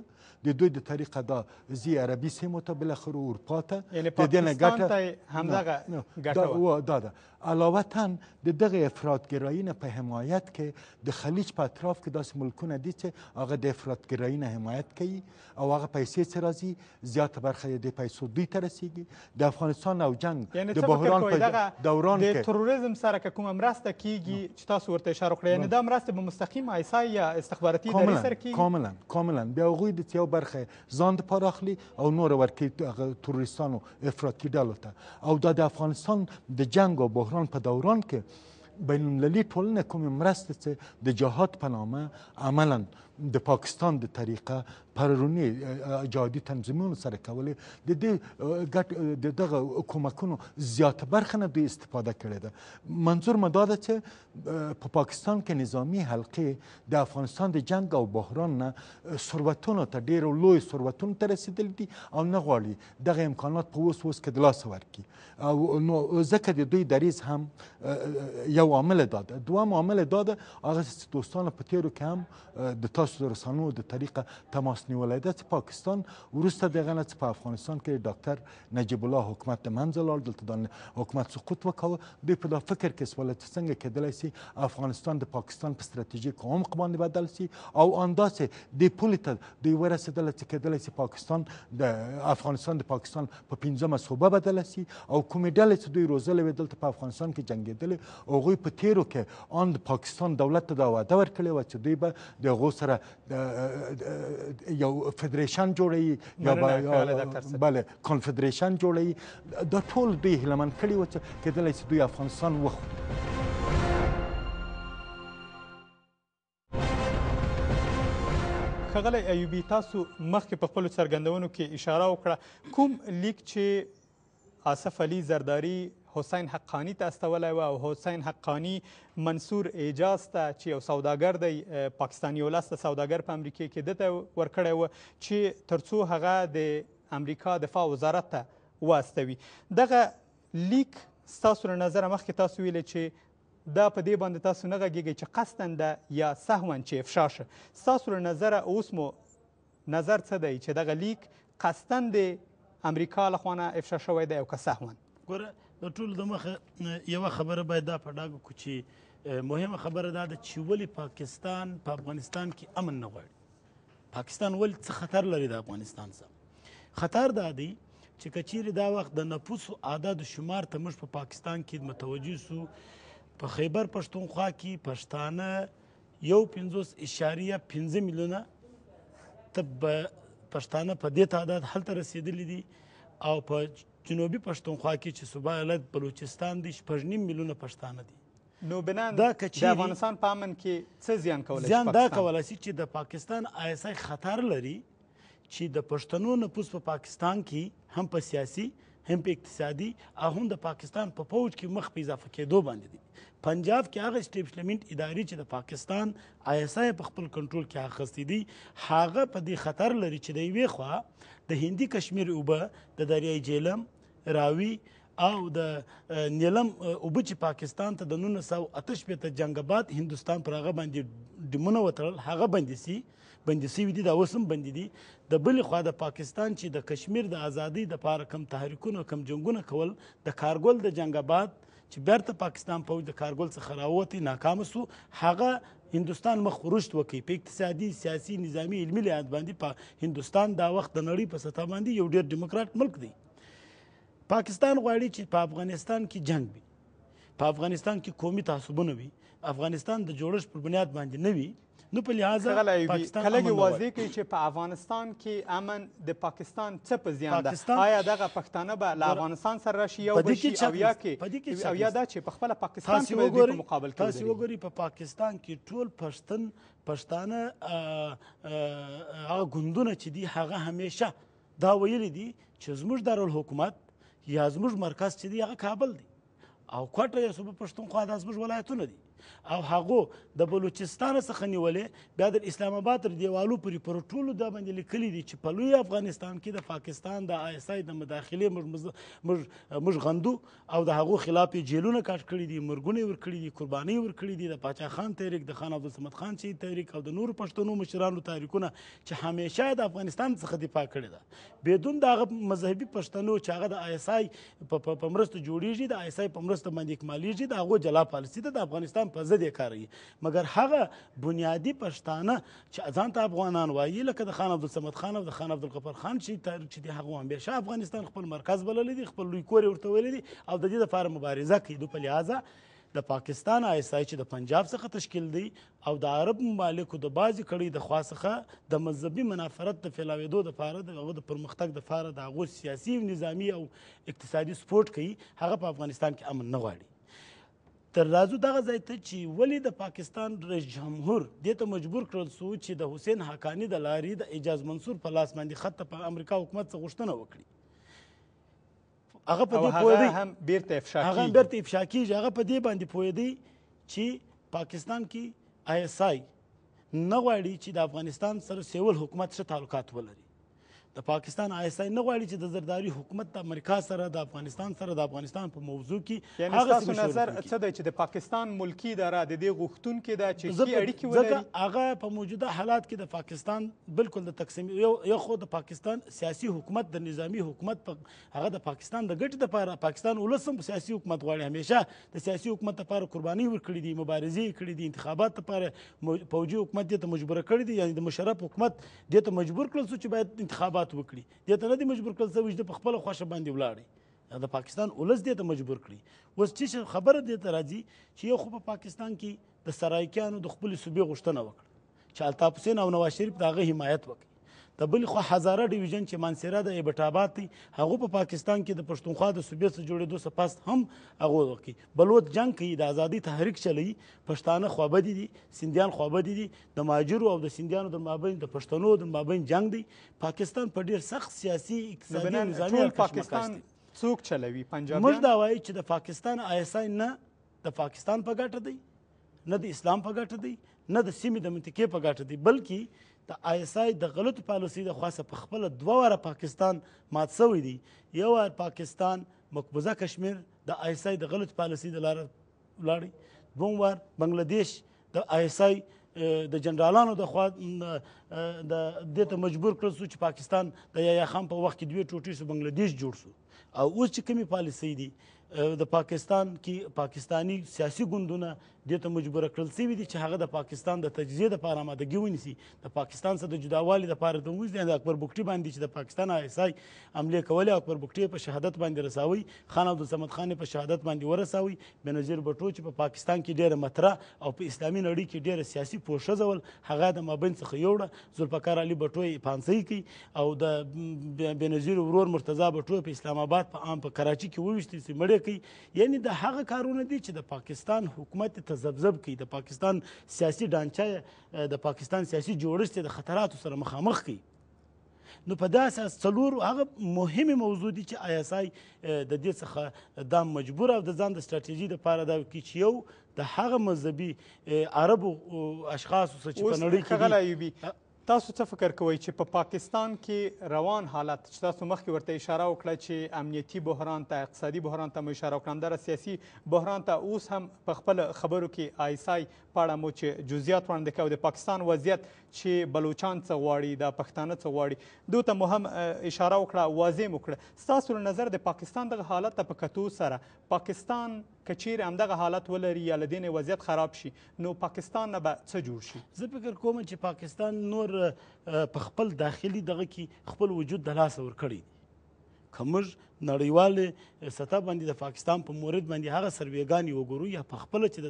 د دوی د طریقه دا زی عربي سیمو ته بالاخره اروپا ته یعنی پاکستان ته همدغه ګټه وه دا ده علاوه د دغه افراطګرایي نه په حمایت کې د خلیج په اطراف کې داسې ملکونه دي چې هغه د افراطګرایي نه حمایت کوي او هغه پیسې چې راځي زیاته برخه یې د پیسو دوی ته رسیږي د افغانستان او جنگ یعنی د بحران په دوران کې د تروریزم سره که کومه مرسته کیږي چې تاسو ورته اشاره کړی یعنی دا مرسته به مستقیم ایسای یا استخباراتي ادارې سره کیږي کاملا کاملا بیا هغوی د او برخه ځان لپاره اخلي او نور ورکوي هغه تروریستانو افراطي ډلو ته او دا د افغانستان د جنگ او بحران په دوران کې بین المللي ټولنه کومې مرستې چې د جهاد په نامه عملا د پاکستان د طریقه پررونی جهادي تنظیمونو سره کولې د دې ګټ د دغه کومکونو زیات برخه نه دوی استفاده کړې ده منظور مې دا ده چې په پاکستان کې نظامی حلقې د افغانستان د جنگ او بحران نه ثروتونو ته ډېرو لوی ثروتونو ته رسېدلي دي او نه غواړي دغه امکانات په اوس اوس کې د لاسه ورکړي او نو ځکه د دوی دریز هم یو عامل دا ده دوم عامل دا ده هغه دوستان په تیرو کې هم د تاسو رسانو د طریقه تماس نیولی ده چې پاکستان وروسته د هغه نه چې په افغانستان کې ډاکټر نجیب الله حکومت د منځه لاړ دلته د حکومت سقوط وکړ دوی په دا فکر کې سوال چې څنګه کېدلی سي افغانستان د پاکستان په ستراتیژیک عمق باندې بدل سي او انداسې د پولې ته دوی ورسېدله چې کېدلی سي پاکستان د افغانستان د پاکستان په پنځمه صوبه بدله سي او کومې ډلې چې دوی روزلې وې دلته په افغانستان کې جنګېدلې هغوی په تیرو کې آن د پاکستان دولت ته دا وعده ورکړې وه چې دوی به د هغو سره یو فدریشن جوړوي یا به بله کنفدریشن جوړوي دا ټول دوی هیلمن کړي وه چې کېدلی چې دوی افغانستان وخوري ښاغلی ایوبي تاسو مخکې په خپلو څرګندونو کې اشاره وکړه کوم لیک چې آصف علي زرداری حسین حقانی ته استولی وه او حسین حقانی منصور اعجاز ته چې یو سوداګر دی پاکستاني ولس ته سوداګر په امریکې کې ده ته ورکړی وه چې تر څو هغه د امریکا دفاع وزارت ته واستوي دغه لیک ستاسو له نظره مخکې تاسو ویلی چې دا په دې باندې تاسو نه غږیږئ چې قصدن ده یا سهوا چې افشا شه ستاسو له نظره اوس مو نظر څه دی چې دغه لیک قصدن دی امریکا لخوا نه افشا شوی دی او که سهوا ګوره د ټولو د مخه یوه خبره باید دا په ډاګه کړو چې مهمه خبره دا ده چې ولې پاکستان په پا افغانستان کې امن نه غواړي پاکستان ولې څه خطر لري د افغانستان سره خطر دا دی چې کچیر دا وخت د نفوسو اعداد شمار ته موږ په پا پاکستان کې متوجه سو په خیبر پښتونخوا کې پښتانه یو پنځوس اشاریه پنځه میلیونه ته پښتانه په دې تعداد هلته رسیدلي دي او په جنوبي پښتونخوا کې چې صوبه ایالت بلوچستان دی شپږ نیم میلیونه پښتانه دي نو بنان د افغانستان په امن کې څه زیان کولی زیان دا کولی سي چې د پاکستان آیسای خطر لري چې د پښتنو نفوس په پا پاکستان کې هم په سیاسي هم په اقتصادي او هم د پاکستان په پوج کې مخ په اضافه کېدو باندې دي پنجاب کې هغه اسټیبلشمنت ادارې چې د پاکستان آی اس آی په خپل کنټرول کې اخستې دي هغه په دې خطر لري چې د یوې خوا د هندي کشمیر اوبه د دریای جهلم راوي او د نیلم اوبه چې پاکستان ته د 1908 ته جنگباد هندستان پر هغه باندې دمونه وترل هغه باندې سي باندې سي ودی دا وسم باندې دي د بل خوا د پاکستان چې د کشمیر د ازادۍ د پاره کم تحریکونه کم جنگونه کول د کارګل د جنگباد چې بیرته پاکستان پوج د کارګل څخه راوتی ناکام سو هغه هندستان مخ خروشت وکي په اقتصادي سیاسي نظامی علمي لحاظ باندې په هندستان دا وخت د نړۍ په سطح باندې یو ډیر دیموکرات ملک دی پاکستان غواړي چې په افغانستان کې جنگ وي په افغانستان کې قومي تعصبونه وي افغانستان د جوړښت پر بنیاد باندې نه وي نو په لحاظه پاکستان خلګي واضح کوي چې په افغانستان کې امن د پاکستان څه په زیان ده آیا دغه پښتانه به له افغانستان سره راشي یو بشي او یا کې او یا دا چې په خپل پاکستان کې به مقابل کوي تاسو وګورئ په پاکستان کې ټول پښتن پښتانه هغه ګوندونه چې دي هغه همیشه دا ویلي دي چې زموږ دارالحکومت یا زموږ مرکز چې دی هغه کابل دی او کوټه یا صوبه پښتونخوا دا زموږ ولایتونه دي او هغه د بلوچستان څخه نیولې بیا د اسلام آباد تر دیوالو پورې پر ټولو دا باندې لیکلي دي چې په لوی افغانستان کې د پاکستان د آی اس آی د مداخلې موږ غندو او د هغو خلاف یې جیلونه کاټ کړي دي مرګونه ورکړي دي قربانۍ ورکړي دي د پاچا خان تحریک د خان عبدالصمد خان چې تحریک او د نور پښتنو مشرانو تحریکونه چې همیشه د افغانستان څخه دفاع کړې ده بدون د هغه مذهبي پښتنو چې هغه د آی اس آی په مرسته جوړیږي د آی اس آی په مرسته باندې اکمالیږي د هغو جلا پالیسي ده د افغانستان په ضد یې کاروي مګر هغه بنیادي پښتانه چې ځان ته افغانان وایي لکه د خان عبدالصمد خان او د خان عبدالغفار خان چې چې دی هغه همېشه افغانستان خپل مرکز بللی دی خپل لوی کور یې ورته ویلی دی او د دې دپاره مبارزه کوي دوی په لحاظه د پاکستان آیسای چې د پنجاب څخه تشکیل دی او د عرب ممالکو د بازي کړي د خوا څخه د مذهبي منافرت د فیلاوېدو دپاره د هغو د پرمختګ دپاره د هغو سیاسي نظامي او اقتصادي سپورټ کوي هغه په افغانستان کې امن نه غواړي تر راځو دغه ځای ته چې ولې د پاکستان رئیس جمهور دې ته مجبور کړل سو چې د حسین حقاني د لارې د اعجاز منصور په لاس باندې خط په امریکا حکومت څخه غوښتنه وکړي هغه په دې پوهېدی هم بیرته افشا هغه هم بیرته افشا کیږي هغه په دې باندې پوهېدی چې پاکستان کې آی اس آی نه غواړي چې د افغانستان سره سیول حکومت ښه تعلقات ولري د پاکستان آی اس آی نه غواړي چې د زرداری حکومت د امریکا سره د افغانستان سره د افغانستان په موضوع کې یعنی تاسو نظر څه دی چې د پاکستان ملکی اداره د دې غوښتونکو د چې کی اړیکې ولري ځکه هغه په موجوده حالات کې د پاکستان بالکل د تقسیم یو یو خو د پاکستان سیاسي حکومت د نظامی حکومت په هغه د پاکستان د ګټې لپاره پاکستان ولسم سیاسي حکومت غواړي همیشه د سیاسي حکومت لپاره قرباني ورکړي دي مبارزې کړي دي انتخابات لپاره فوجي حکومت دې ته مجبور کړی دی یعنی د مشرف حکومت دې ته مجبور کړل چې باید انتخابات اصلاحات وکړي دې ته نه دي مجبور کړل سوي چې په خپله خوښه باندې ولاړي د پاکستان ولس دې ته مجبور کړي اوس چې خبره دې ته راځي چې یو خو په پاکستان کې د سرایکیانو د خپلې صوبې غوښتنه وکړه چې الطاف حسین او نواز شریف د هغه حمایت وکړي د بل خو هزاره ډیویژن چې مانسیرا د ایبټاباد دی هغه په پاکستان کې د پښتونخوا د صوبې سره جوړېدو سپاس هم هغه کوي بلوت جنگ کوي د ازادي تحریک چلی پښتانه خوابدي دي سندیان خوابدي دي د ماجرو او د سندیانو د مابین د پښتنو د مابین جنگ دی پاکستان په ډیر سخت سیاسي اقتصادي نظامي پاکستان څوک چلوي پنجابیان موږ دا وایو چې د پاکستان آی اس آی نه د پاکستان په ګټه دی نه د اسلام په ګټه دی نه د سیمې د منطقې په ګټه دی بلکې د آی اس آی د غلطو پالیسۍ د خواسه په خپله دوه واره پاکستان مات سوی دی یو وار پاکستان مقبوضه کشمیر د آی اس آی د غلطو پالیسۍ د لارې ولاړی دوم وار بنګلادیش د آی اس آی د جنرالانو د خوا د دې ته مجبور کړل سو چې پاکستان د یحیی خان په وخت کې دوې ټوټې سو بنګلادیش جوړ سو او اوس چې کومې پالیسۍ دي د پاکستان کې پاکستانی سیاسي ګوندونه دې ته مجبوره کړل سوي دي چې هغه د پاکستان د تجزیې دپاره آمادګي ونیسي د پاکستان سره د جداوالي دپاره د موږ د اکبر بکټي باندې چې د پاکستان آی اس آی حملې کولې اکبر بکټي په شهادت باندې رساوي خان عبدالصمد خان په شهادت باندې ورساوي بنظیر بټو چې په پاکستان کې ډېره مطرح او په اسلامي نړۍ کې ډېره سیاسي پوښه زول هغه د مابین څخه یوړه ذوالفقار علي بټوی پانسۍ کوي او د بنظیر ورور مرتضی بټوی په اسلام آباد په عام په کراچي کې وویشتي سي مړې کوي یعنی د هغه کارونه دي چې د پاکستان حکومت ته زبزب کوي د پاکستان سیاسي ډانچه د پاکستان سیاسي جوړښت د خطراتو سره مخامخ کوي نو په داسې څلور هغه مهمه موضوع دي چې آی اس آی د دې څخه دا مجبور او د ځان د ستراتیژي لپاره دا کی چې یو د هغه مذهبي عربو اشخاصو چې په نړۍ کې تاسو څه فکر کوئ چې په پا پاکستان کې روان حالت چې تاسو مخکې ورته اشاره وکړه چې امنیتي بحران ته اقتصادي بحران ته مو اشاره وکړه همداره سیاسي بحران ته اوس هم په خپل خبرو کې آیسای په اړه مو چې جزئیات وړاندې کړو د پاکستان وضعیت چې بلوچان څه غواړي دا پښتانه څه غواړي دوی ته مو هم اشاره وکړه واضح مو کړه ستاسو له نظر د پاکستان دغه حالت ته په کتو سره پاکستان که چیرې همدغه حالت ولري یا له دې وضعیت خراب شي نو پاکستان نه به څه جوړ شي زه فکر کوم چې پاکستان نور په خپل داخلي دغه کې خپل وجود د لاسه ورکړی کومږ نړیوال سطح باندې د پاکستان په مورد باندې هغه سرویګانی وګورو یا په خپل چې د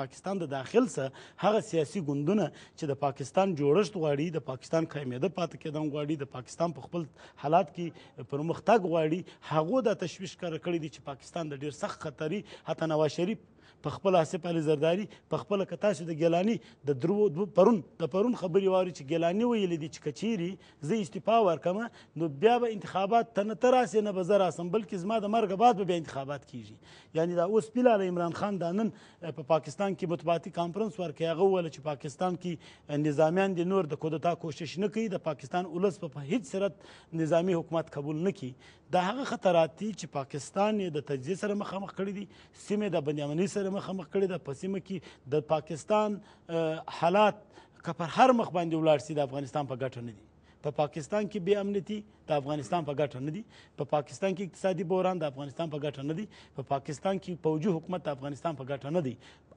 پاکستان د داخل سه هغه سیاسي ګوندونه چې د پاکستان جوړښت غواړي د پاکستان قائمیده پاتې کېدن غواړي د پاکستان په خپل حالات کې پرمختګ غواړي هغه د تشویش کار کړی دی چې پاکستان د ډیر سخت خطرې حتی نواز شریف په خپل آصف علي زرداری په خپل کتاسو د ګیلانی د درو دو پرون د پرون خبري واري چې ګیلانی ویل دي چې کچيري زه استعفا ورکم نو بیا به انتخابات ته نه تراسه نه به زه راسم بلکې زما د مرګ بعد به بیا انتخابات کیږي یعنی دا اوس بلال عمران خان دا نن په پاکستان کې مطبوعاتي کانفرنس ورکې هغه وویل چې پاکستان کې نظامیان د نور د کودتا کوشش نه کوي د پاکستان ولس په هیڅ صورت نظامی حکومت قبول نه کوي د هغه خطرات چې پاکستان یې د تجزیه سره مخامخ کړی دي سیمه د بنیامنی سره مخامخ کړی ده په سیمه کې د پاکستان حالات که پر هر مخ باندې ولاړ سي د افغانستان په ګټه نه دي په پا پاکستان کې بې امنیتي د افغانستان په ګټه نه دي په پا پاکستان کې اقتصادي بحران د افغانستان په ګټه نه دي په پا پاکستان کې پوجي حکومت د افغانستان په ګټه نه دي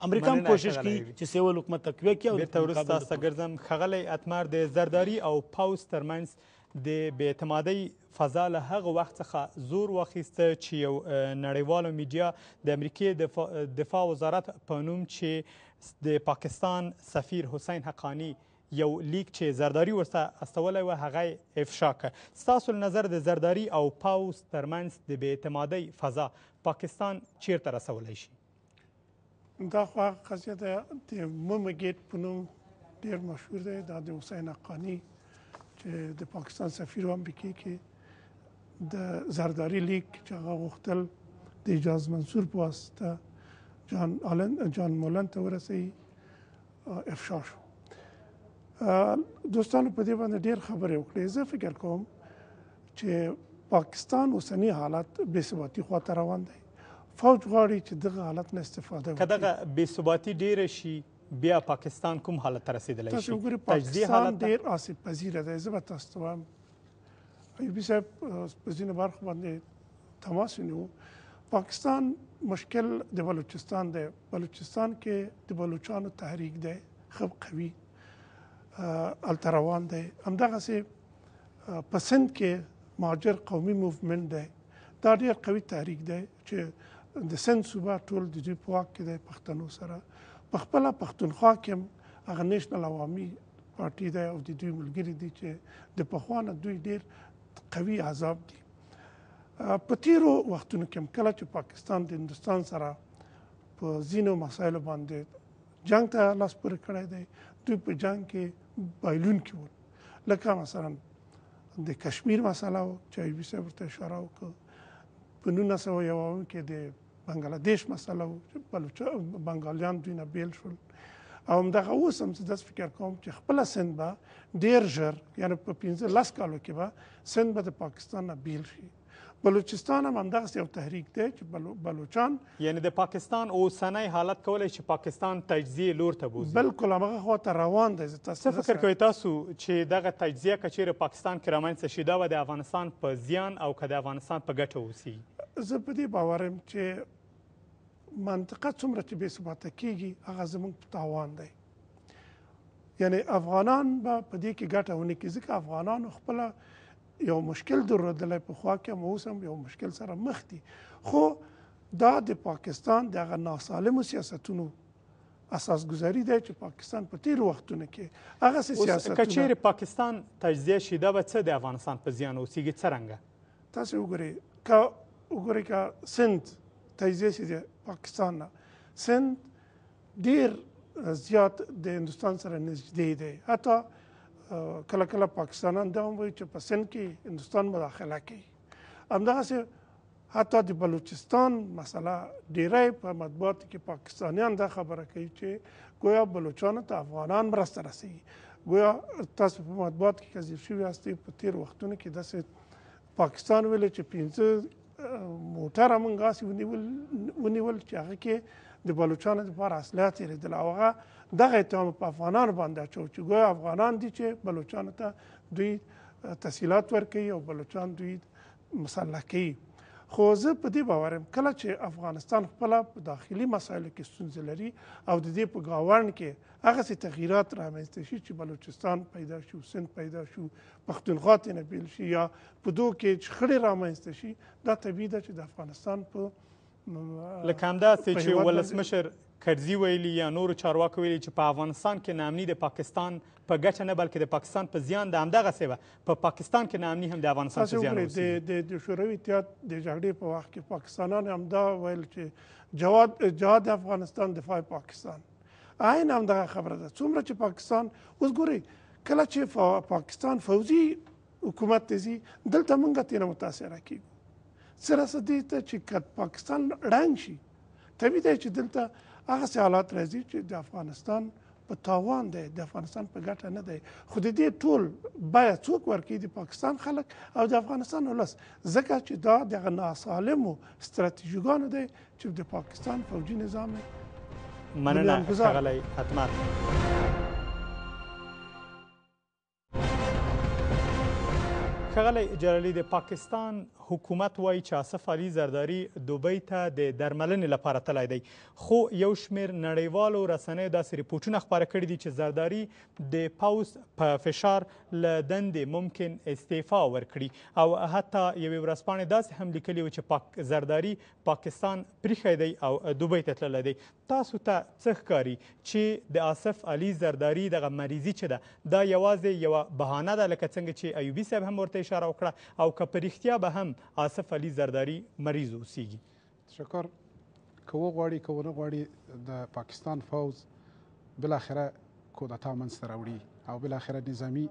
امریکا هم کوشش کوي چې سیول حکومت تقویه کړي او بیرته وروسته ستګرځم ښاغلی اتمر د زرداري او پاوس ترمنځ د بې اعتمادۍ فضا له هغه وخت څخه زور واخیسته چې یو نړیوالو میډیا د امریکې دفاع, دفاع وزارت په نوم چې د پاکستان سفیر حسین حقانی یو لیک چې زرداری ورته استولی و هغه افشا کړ ستاسو نظر د زرداری او پاوس ترمنځ د بې اعتمادۍ فضا پاکستان چیرته رسولی شي دا خو هغه قضیه ده د مومه ګیټ په نوم ډېر مشهور دی دا د حسین حقاني چې د پاکستان سفیر هم بکی کې د زرداری لیک چې هغه وختل د اجاز منصور په واسطه جان آلن جان مولن ته ورسي افشا شو دوستانو په دې باندې ډیر خبرې وکړې زه فکر کوم چې پاکستان اوسنی حالت بې ثباتی خواته روان دی فوج غواړي چې دغه حالت نه استفاده وکړي که دغه بې ثباتی ډیره شي بیا پاکستان کوم حالت ته رسیدلی شي تاسو وګورئ پاکستان ډېر آسیب پذیره دی زه به تاسو ته وایم ایوبي صاحب په ځینو برخو باندې تماس ونیو پاکستان مشکل د بلوچستان دی بلوچستان کې د بلوچانو تحریک دی خب قوي الته روان دی همدغسې په سند کې مهاجر قومي موومنټ دی دا ډېر قوي تحریک دی چې د سند صوبه ټول د دوی په واک کې دی پښتنو سره په خپل پښتونخوا کې هغه نېشنل عوامي پارټي دی او د دوی ملګری دي چې د پخوانه دوی ډیر قوي عذاب دي په تیرو وختونو کې کله چې پاکستان د هندستان سره په زینو مسایلو باندې جنگ ته لاس پورې کړی دی دوی په جنگ کې بایلون کې ول لکه مثلا د کشمیر مسله او چې بي سره اشاره وکړه په 1900 کې د بنګله دیش مسله و بلوچ بنګالیان دوی نه بیل شول او همدغه اوس هم زه داسې فکر کوم چې خپله سند به ډېر ژر یعنې په پنځه لس کالو کې به سند به د پاکستان نه بیل شي بلوچستان هم همدغسې یو تحریک دی چې بلوچان یعنی د پاکستان اوسنی حالت کولی چې پاکستان تجزیې لور ته بوځي بلکل همغه خواته روان دی څه فکر کوئ تاسو چې دغه تجزیه که چیرې پاکستان کې رامنځته شي دا به د افغانستان په زیان او که د افغانستان په ګټه اوسي زه په دې باور یم چې منطقه څومره چې بې ثباته کیږي هغه زموږ په تاوان دی یعنی افغانان به په دې کې ګټه ونه کړي ځکه افغانان خپل یو مشکل درلودلی په خوا کې هم اوس هم یو مشکل سره مخ دي خو دا د پاکستان د هغه ناسالمو سیاستونو اساس گذاری دی چې پاکستان په تیر وختونو کې هغه سیاست کچیر پاکستان تجزیه شي دا به څه د افغانستان په زیان اوسیږي څنګه تاسو وګورئ که وګورئ که سند تجزیه شي د پاکستان نه سند ډیر زیات د هندستان سره نږدې دی حتی کله کله پاکستانان دا هم وایي چې په سند کې هندستان مداخله کوي همدغسې حتی د بلوچستان مسله ډیری په مطبوعاتو کې پاکستانیان دا خبره کوي چې گویا بلوچانو ته افغانان مرسته رسیږي ګویا تاسو په مطبوعات کې کذب شوي هستئ په تیر وختونو کې داسې پاکستان ویلی چې پنځه موټر موږ غاسي ونیول ونیول چې هغه کې د بلوچستان لپاره اصلاحات لري او هغه دغه اتهام په افغانانو باندې چو چې ګویا افغانان دي چې بلوچستان ته دوی تسهیلات ورکوي او بلوچستان دوی مسلح کوي خو زه په دې باور یم کله چې افغانستان خپل په داخلي مسایلو کې ستونزې لري او د دې په گاوند کې هغه څه تغیرات رامنځته شي چې بلوچستان پیدا شو سند پیدا شو پښتونخوا ته نه بیل شي یا په دوه کې شخړې رامنځته شي دا طبیعي ده چې د افغانستان په لکه همدا چې ولسمشر کرزي ویلي یا نورو چارواکو ویلي چې په افغانستان کې نامني د پاکستان په ګټه نه بلکې د پاکستان په زیان ده همدغسې به په پاکستان کې نامني هم د افغانستان په زیان د د شوروي اتحاد د جګړې په وخت کې پاکستانیان همدا ویل چې جواد جهاد افغانستان دفاع پاکستان عین همدغه خبره ده څومره چې پاکستان اوس ګورئ کله چې پاکستان فوزي حکومت ته ځي دلته موږ ترې متاثره کیږو سره سدې ته چې پاکستان ړنګ شي طبیعي دی چې دلته هغه سي حالات راځي چې د افغانستان په تاوان دی د افغانستان په ګټه نه دی خو د دې ټول باید څوک ورکړي د پاکستان خلک او د افغانستان ولس ځکه چې دا دغه ناسالمو ستراتیژیګانو دی چې د پاکستان فوجي نظام مننه ښاغلی اتمر ښاغلی جلالی د پاکستان حکومت وایي چې آصف علي زرداري دوبۍ ته د درملنې لپاره تللی دی خو یو شمیر نړیوالو رسنیو داسې ریپورټونه خپاره کړي دي چې زرداري د پوز په فشار له دندې ممکن استعفا ورکړي او حتی یوې ورځپاڼې داسې هم لیکلي و چې پاک زرداري پاکستان پریښی دی او دوبۍ ته تللی دی تاسو ته څه ښکاري چې د آصف علي زرداري دغه مریضي چې ده دا یوازې یوه بهانه ده لکه څنګه چې ایوبي صاحب هم ورته اشاره وکړه او که په رښتیا به هم آصف علي زرداری مریض اوسیږي تشکر که وغواړي که ونه غواړي د پاکستان فوز بالاخره کودتا منځته راوړي او بالاخره نظامي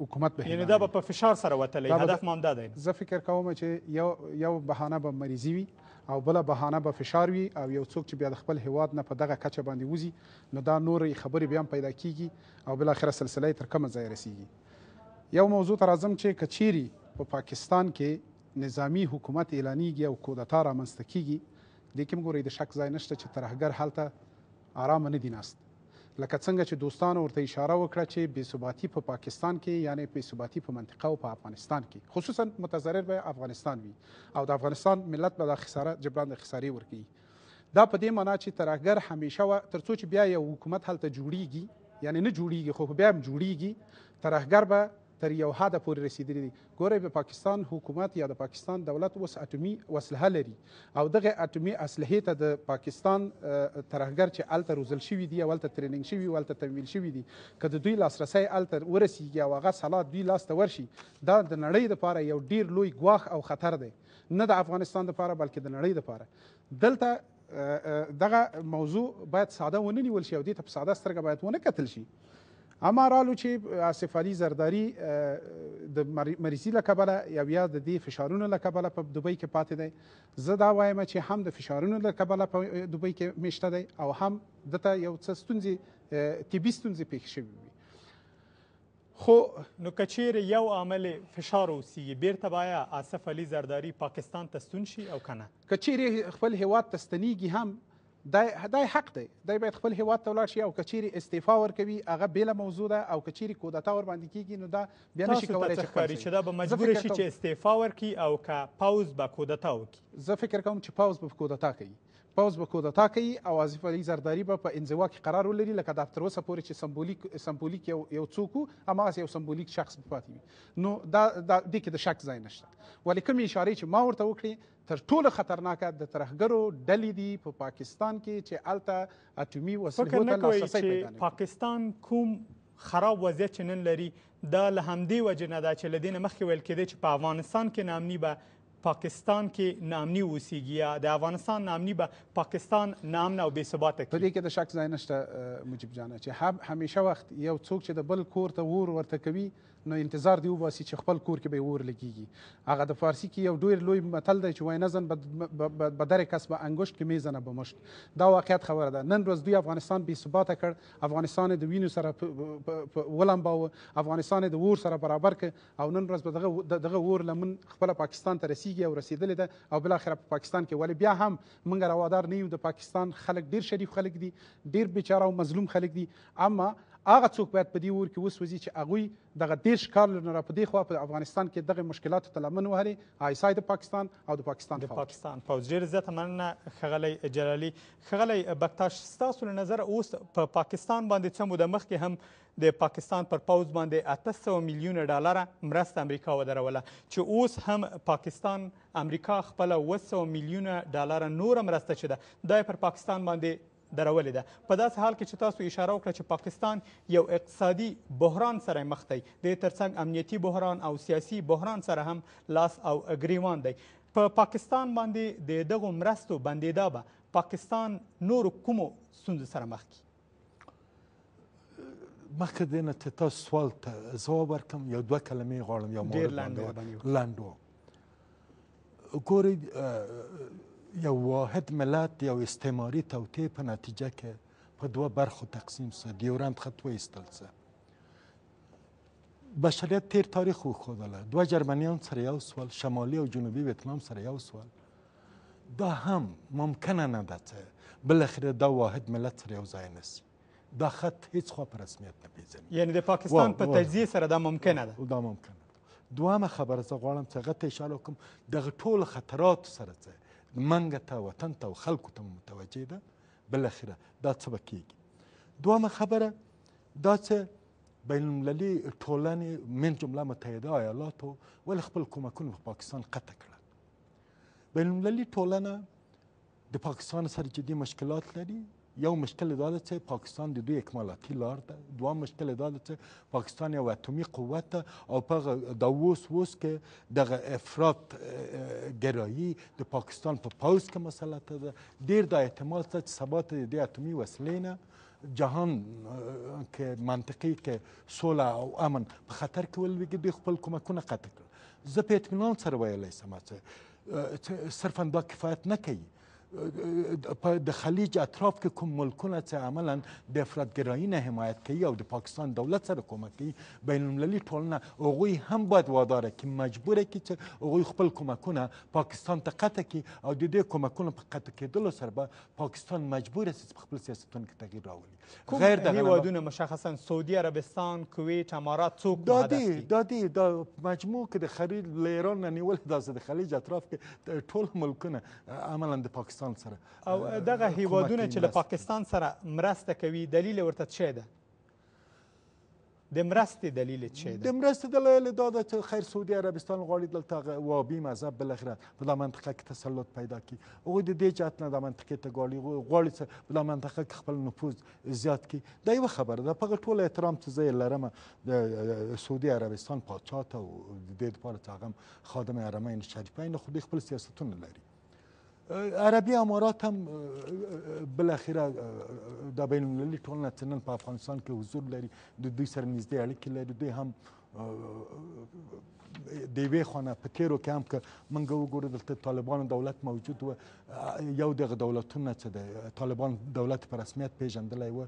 حکومت به یعنی دا به په فشار سره وتلی هدف مو همدا دی زه فکر کوم چې یو یو بهانه به مریضي وي او بله بهانه به فشار وي او یو څوک چې بیا د خپل هیواد نه په دغه کچه باندې وځي نو دا نورې خبرې بیا هم پیدا کیږي او بالاخره سلسله تر کومه ځای رسیږي یو موضوع ته راځم چې کچيري په پاکستان کې نظامی حکومت اعلانیږي او کودتا رامنځته کیږي دې کې مګورئ د شک ځای نشته چې ترهګر هلته آرامه نه دي ناست لکه څنګه چې دوستانو ورته اشاره وکړه چې بې ثباتي په پا پاکستان کې یعنی بې ثباتي په منطقه او په افغانستان کې خصوصا متضرر به افغانستان وي او د افغانستان ملت به د خساره جبران د خسارې ورکوي دا په دې معنا چې ترهګر همیشه وه تر څو چې بیا یو حکومت هلته جوړیږي یعنی نه جوړیږي خو بیا هم جوړیږي ترهګر به تر یو حده پورې رسیدلي دي ګورئ د پاکستان حکومت یا د پاکستان دولت اوس اټومي وسلحه لري او دغه اټومي اسلحې ته د پاکستان ترهګر چې هلته روزل شوي دي او هلته تریننګ شوي او هلته تمویل شوي دي که د دوی لاسرسی هلته ورسیږي او هغه سلاح دوی لاسته ورشي دا د نړۍ دپاره یو ډیر لوی ګواښ او خطر دی نه د افغانستان دپاره بلکې د نړۍ دپاره دلته دغه موضوع باید ساده ونه نیول شي او دې ته په ساده سترګه باید ونه کتل شي اما رالو چې آصف علي زرداری د مریضي له کبله یا بیا د دې فشارونو له کبله په دوبۍ کې پاتې دی زه دا وایم چې هم د فشارونو له کبله په دوبۍ کې میشته دی او هم دته یو څه ستونزې طبي ستونزې پېښې شوي وي خو نو کچیر یو عامل فشار اوسي بیرته بایا آصف علي زرداری پاکستان ته ستون شي او کنه کچیر خپل هیواد ته ستنیږي هم دا حق دی دی باید خپل هیواد ته ولاړ شي او کچيري استعفا ورکوي هغه بیله موضوع ده او کچيري کودتا ور باندې کیږي نو دا بیا نشي کولای چې خپل چې دا به مجبور شي چې استعفا ورکي او کا پاوز به کودتا وکي زه فکر کوم چې پاوز به کودتا کوي پاوز به کودتا کوي او آصف علي زرداری به په انزوا کې قرار ولري لکه د تر اوسه پورې چې سمبولیک سمبولیک یو یو څوک اما یو سمبولیک شخص پاتې وي نو دا د دې کې د شک ځای نشته ولیکم اشاره چې ما ورته وکړي تر ټولو خطرناکه د ترهګرو ډلې دي په پا پاکستان کې چې هلته اټومي وسلو ته لاسرسی پیدا پاکستان کوم خراب وضعیت چې نن لري دا له همدې وجې نه ده چې له دې نه مخکې ویل کېدی چې په افغانستان کې نامني به پاکستان کې نامني اوسېږي یا د افغانستان نامني به پاکستان نامنه او بې ثباته کړي په دې کې د شک ځای نشته مجیب جانه چې هم همیشه وخت یو څوک چې د بل کور ته ور ورته کوي نو انتظار دی وباسي چې خپل کور کې به اور لګیږي هغه د فارسی کې یو ډیر لوی متل دی چې وای نزن به در کس به انګشت کې میزنه به مشت دا واقعیت خبره ده نن ورځ دوی افغانستان بې ثباته کړ افغانستان د وینو سره ولمباوه افغانستان د اور سره برابر کړ او نن ورځ به دغه دغه اور لمن خپل پاکستان ته رسیږي او رسیدلې ده او بل اخر په پاکستان کې ولی بیا هم موږ روادار نه یو د پاکستان خلک ډیر شریف خلک دي ډیر بیچاره او مظلوم خلک دي اما هغه څوک باید په دې اور کې وسوځي چې هغوی دغه دېرش کالونه را په دې خوا په افغانستان کې دغه مشکلاتو ته لمن وهلې آیسای د پاکستان او د پاکستان د پاکستان پوځ ډېر زیاته مننه ښاغلی جلالي ښاغلی بکتاش ستاسو له نظره اوس په پاکستان باندې څه موده مخکې هم د پاکستان پر پوځ باندې اته سوه میلیونه ډالره مرسته امریکا ودروله چې اوس هم پاکستان امریکا خپله اوه سوه میلیونه ډالره نوره مرسته چې ده دا پر پاکستان باندې درولې ده په داسې حال کې چې تاسو اشاره وکړه چې پاکستان یو اقتصادي بحران سره مخ دی د ترڅنګ امنیتي بحران او سیاسي بحران سره هم لاس او ګریوان دی په پاکستان باندې د دغو مرستو بندیدا به پاکستان نور کومو ستونزو سره مخ کی مخکې د نه ته تاسو سوال ته ځواب ورکم یو دوه کلمې غواړم یو مورد لاندو ګورئ یو واحد ملت یو استعماري توطیع په نتیجه کې په دوه برخو تقسیم سه ډیورند خط وایستل سه بشریت تیر تاریخ وښودله دوه جرمنیان سره یو سوال شمالي او جنوبي ویتنام سره یو سوال دا هم ممکنه نه ده چې بالاخره دا واحد ملت سره یو ځای نسی دا خط هیڅ خوا په رسمیت نه پېژني یعنی د پاکستان په تجزیه سره دا ممکنه ده دا ممکنه دوامه خبره زه غواړم چې هغه ته اشاره وکړم دغه ټول خطرات سره څه منګه ته وطن ته او خلکو ته متوجه ده بالاخره دا څه به کیږي دویمه خبره دا څه بینالمللي ټولنې من جمله متحده ایالاتو ولې خپل کومکونه په پاکستان قطع کړل بینالمللي ټولنه د پاکستان سره جدي مشکلات لري یو مشکل دا ده چې پاکستان د دوی اکمالاتي لار ده دوه مشکل دا ده چې پاکستان یو اتمي قوت ده او په د اوس اوس کې دغه افراط ګرایي د پاکستان په پا پوز کې مسله ته ده ډېر دا احتمال شته چې سبا ته د دې اتمي وسلې نه جهان که منطقی که سوله او امن په خطر کې ولویږي دوی خپل کومکونه قطع کړل زه په اطمینان سره ویلی سم چې صرفا دا کفایت نه کوي په د خلیج اطراف کې کوم ملکونه چې عملا د افراطګرایي نه حمایت کوي او د پاکستان دولت سره کومک کوي بین المللي ټولنه هغوی هم باید واداره کړي مجبوره کړي چې هغوی خپل کومکونه پاکستان ته قطع کړي او د دې کومکونو په قطع کېدلو سره به پاکستان مجبور سي چې په خپل سیاستونو کې تغییر راولي غیر دغه هیوادونه مشخصا سعودي عربستان کویت امارات څوک دا دي دا دي دا مجموع کې د خلیج له ایران نه نیول داسې د خلیج اطراف کې ټول ملکونه عملا د پاکستان پاکستان سره او دغه هیوادونه چې له پاکستان سره مرسته کوي دلیل ورته څه ده د مرستې دلیل چې د مرستې دلیل دا ده چې خیر سعودي عربستان غواړي دلته وابي مذهب بالاخره په دا منطقه کې تسلط پیدا کړي هغوی د دې جهت نه دا منطقې ته غواړي غواړي چې په دا منطقه کې خپل نفوذ زیات کړي دا یوه خبره ده په هغه ټول احترام چې زه یې لرم د سعودي عربستان پاچا ته او د دې دپاره چې هغه خادم حرمین شریفین خو دوی خپل سیاستونه لري عربي امارات هم بالاخره د بین المللي ټولنه نن په افغانستان کې حضور لري د دوی سره نږدې اړیکې لري دوی هم د یوې خونه په تیرو کې هم که موږ وګورو دلته طالبانو دولت موجود و یو دغه دولتونه چې د طالبان دولت په رسمیت پیژندلی و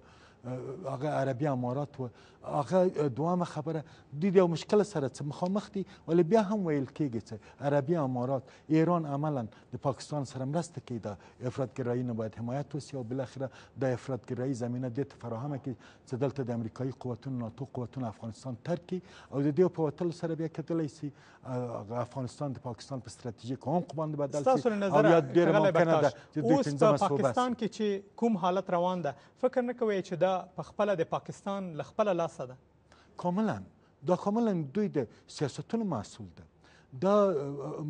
هغه عربي امارات و هغه دوامه خبره د یو مشکل سره څه مخامخ دي ولې بیا هم ویل کېږي چې عربي امارات ایران عملا د پاکستان سره مرسته کوي د افراطګرایي نه باید حمایت وسي او بالاخره د افراطګرایي زمینه دې ته فراهمه کړي چې دلته د امریکایي قوتونو ناتو قوتونو افغانستان ترک کړي او د دې په وتلو سره بیا کتلی سي افغانستان د پاکستان په ستراتیژیک عمق باندې بدل شي او یا ډېره ممکنه ده چې دوی پنځمه صوبه پاکستان کې چې کوم حالت روان ده فکر نه کوئ چې دا په خپله د پاکستان له خپله لاسه بحثه ده کاملا دا کاملا دوی د سیاستونو محصول ده دا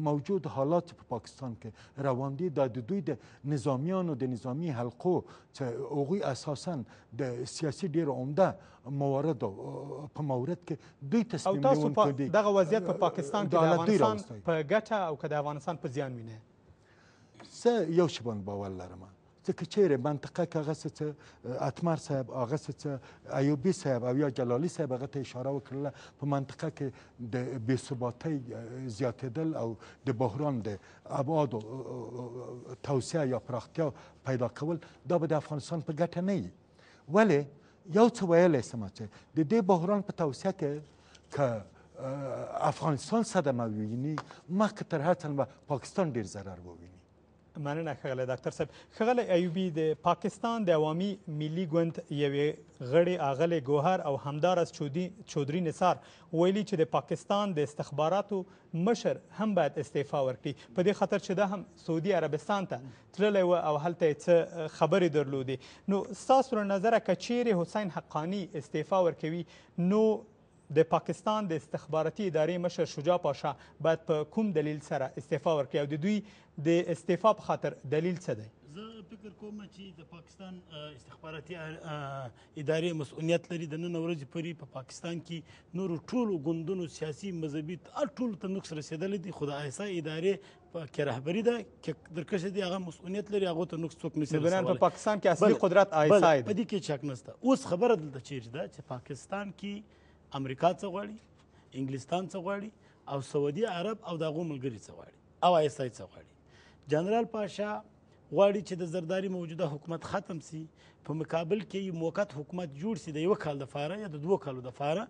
موجود حالات په پاکستان کې روان دي دا د دوی د نظامیانو د نظامی حلقو چې هغوی اساسا د سیاسي ډیر عمده موارد په مورد کې دوی تصمیم نیونکي دي او تاسو دغه وضعیت په پاکستان کې د افغانستان په ګټه او که د افغانستان په زیان وینئ زه یو شی باور لرم ځکه چیرې منطقه کې هغه څه اتمر صاحب هغه څه ایوبي صاحب او یا جلالي صاحب هغه ته اشاره وکړله په منطقه کې د بې ثباتۍ زیاتېدل او د بحران د ابعادو توسعه یا پراختیا پیدا کول دا به د افغانستان په ګټه نه وي ولې یو څه ویلی سم چې د دې بحران په توسعه کې که افغانستان صدمه وویني مخکې تر هر څه پاکستان ډېر ضرر وویني مننه خغله ډاکټر صاحب خغله ایوبی د پاکستان د عوامي ملي ګوند یوې غړي اغلې ګوهر او همدار از چودي چودري نثار ویلي چې د پاکستان د استخباراتو مشر هم باید استعفا ورکړي په دې خاطر چې دا هم سعودي عربستان ته تللی و او هلته یې څه خبرې درلودې نو ستاسو له نظره که چیرې حسین حقانی استعفا ورکوي نو د پاکستان د استخباراتي ادارې مشر شجاع پاشا باید په کوم دلیل سره استعفا ورکړي او د دوی د استعفا په خاطر دلیل څه دی زه فکر کوم چې د پاکستان استخباراتي ادارې مسؤلیت لري د نن ورځې پورې په پاکستان کې نور ټولو ګوندونو سیاسي مذهبي ټولو ته نقص رسیدلی دی خو د ایسا ادارې که رهبری ده که درکشه دی هغه مسؤلیت لري هغه ته نوک څوک نشي رسولی په پاکستان کې اصلي قدرت آیسای ده په دې کې شک نشته اوس خبره دلته چیرې ده چې پاکستان کې امریکا څه غواړي انګلستان څه غواړي او سعودي عرب او دغو ملګري څه غواړي او آی څه غواړي جنرال پاشا غواړي چې د زرداری موجوده حکومت ختم سي په مقابل کې یو موقت حکومت جوړ سي د یو کال لپاره یا د دوو کالو لپاره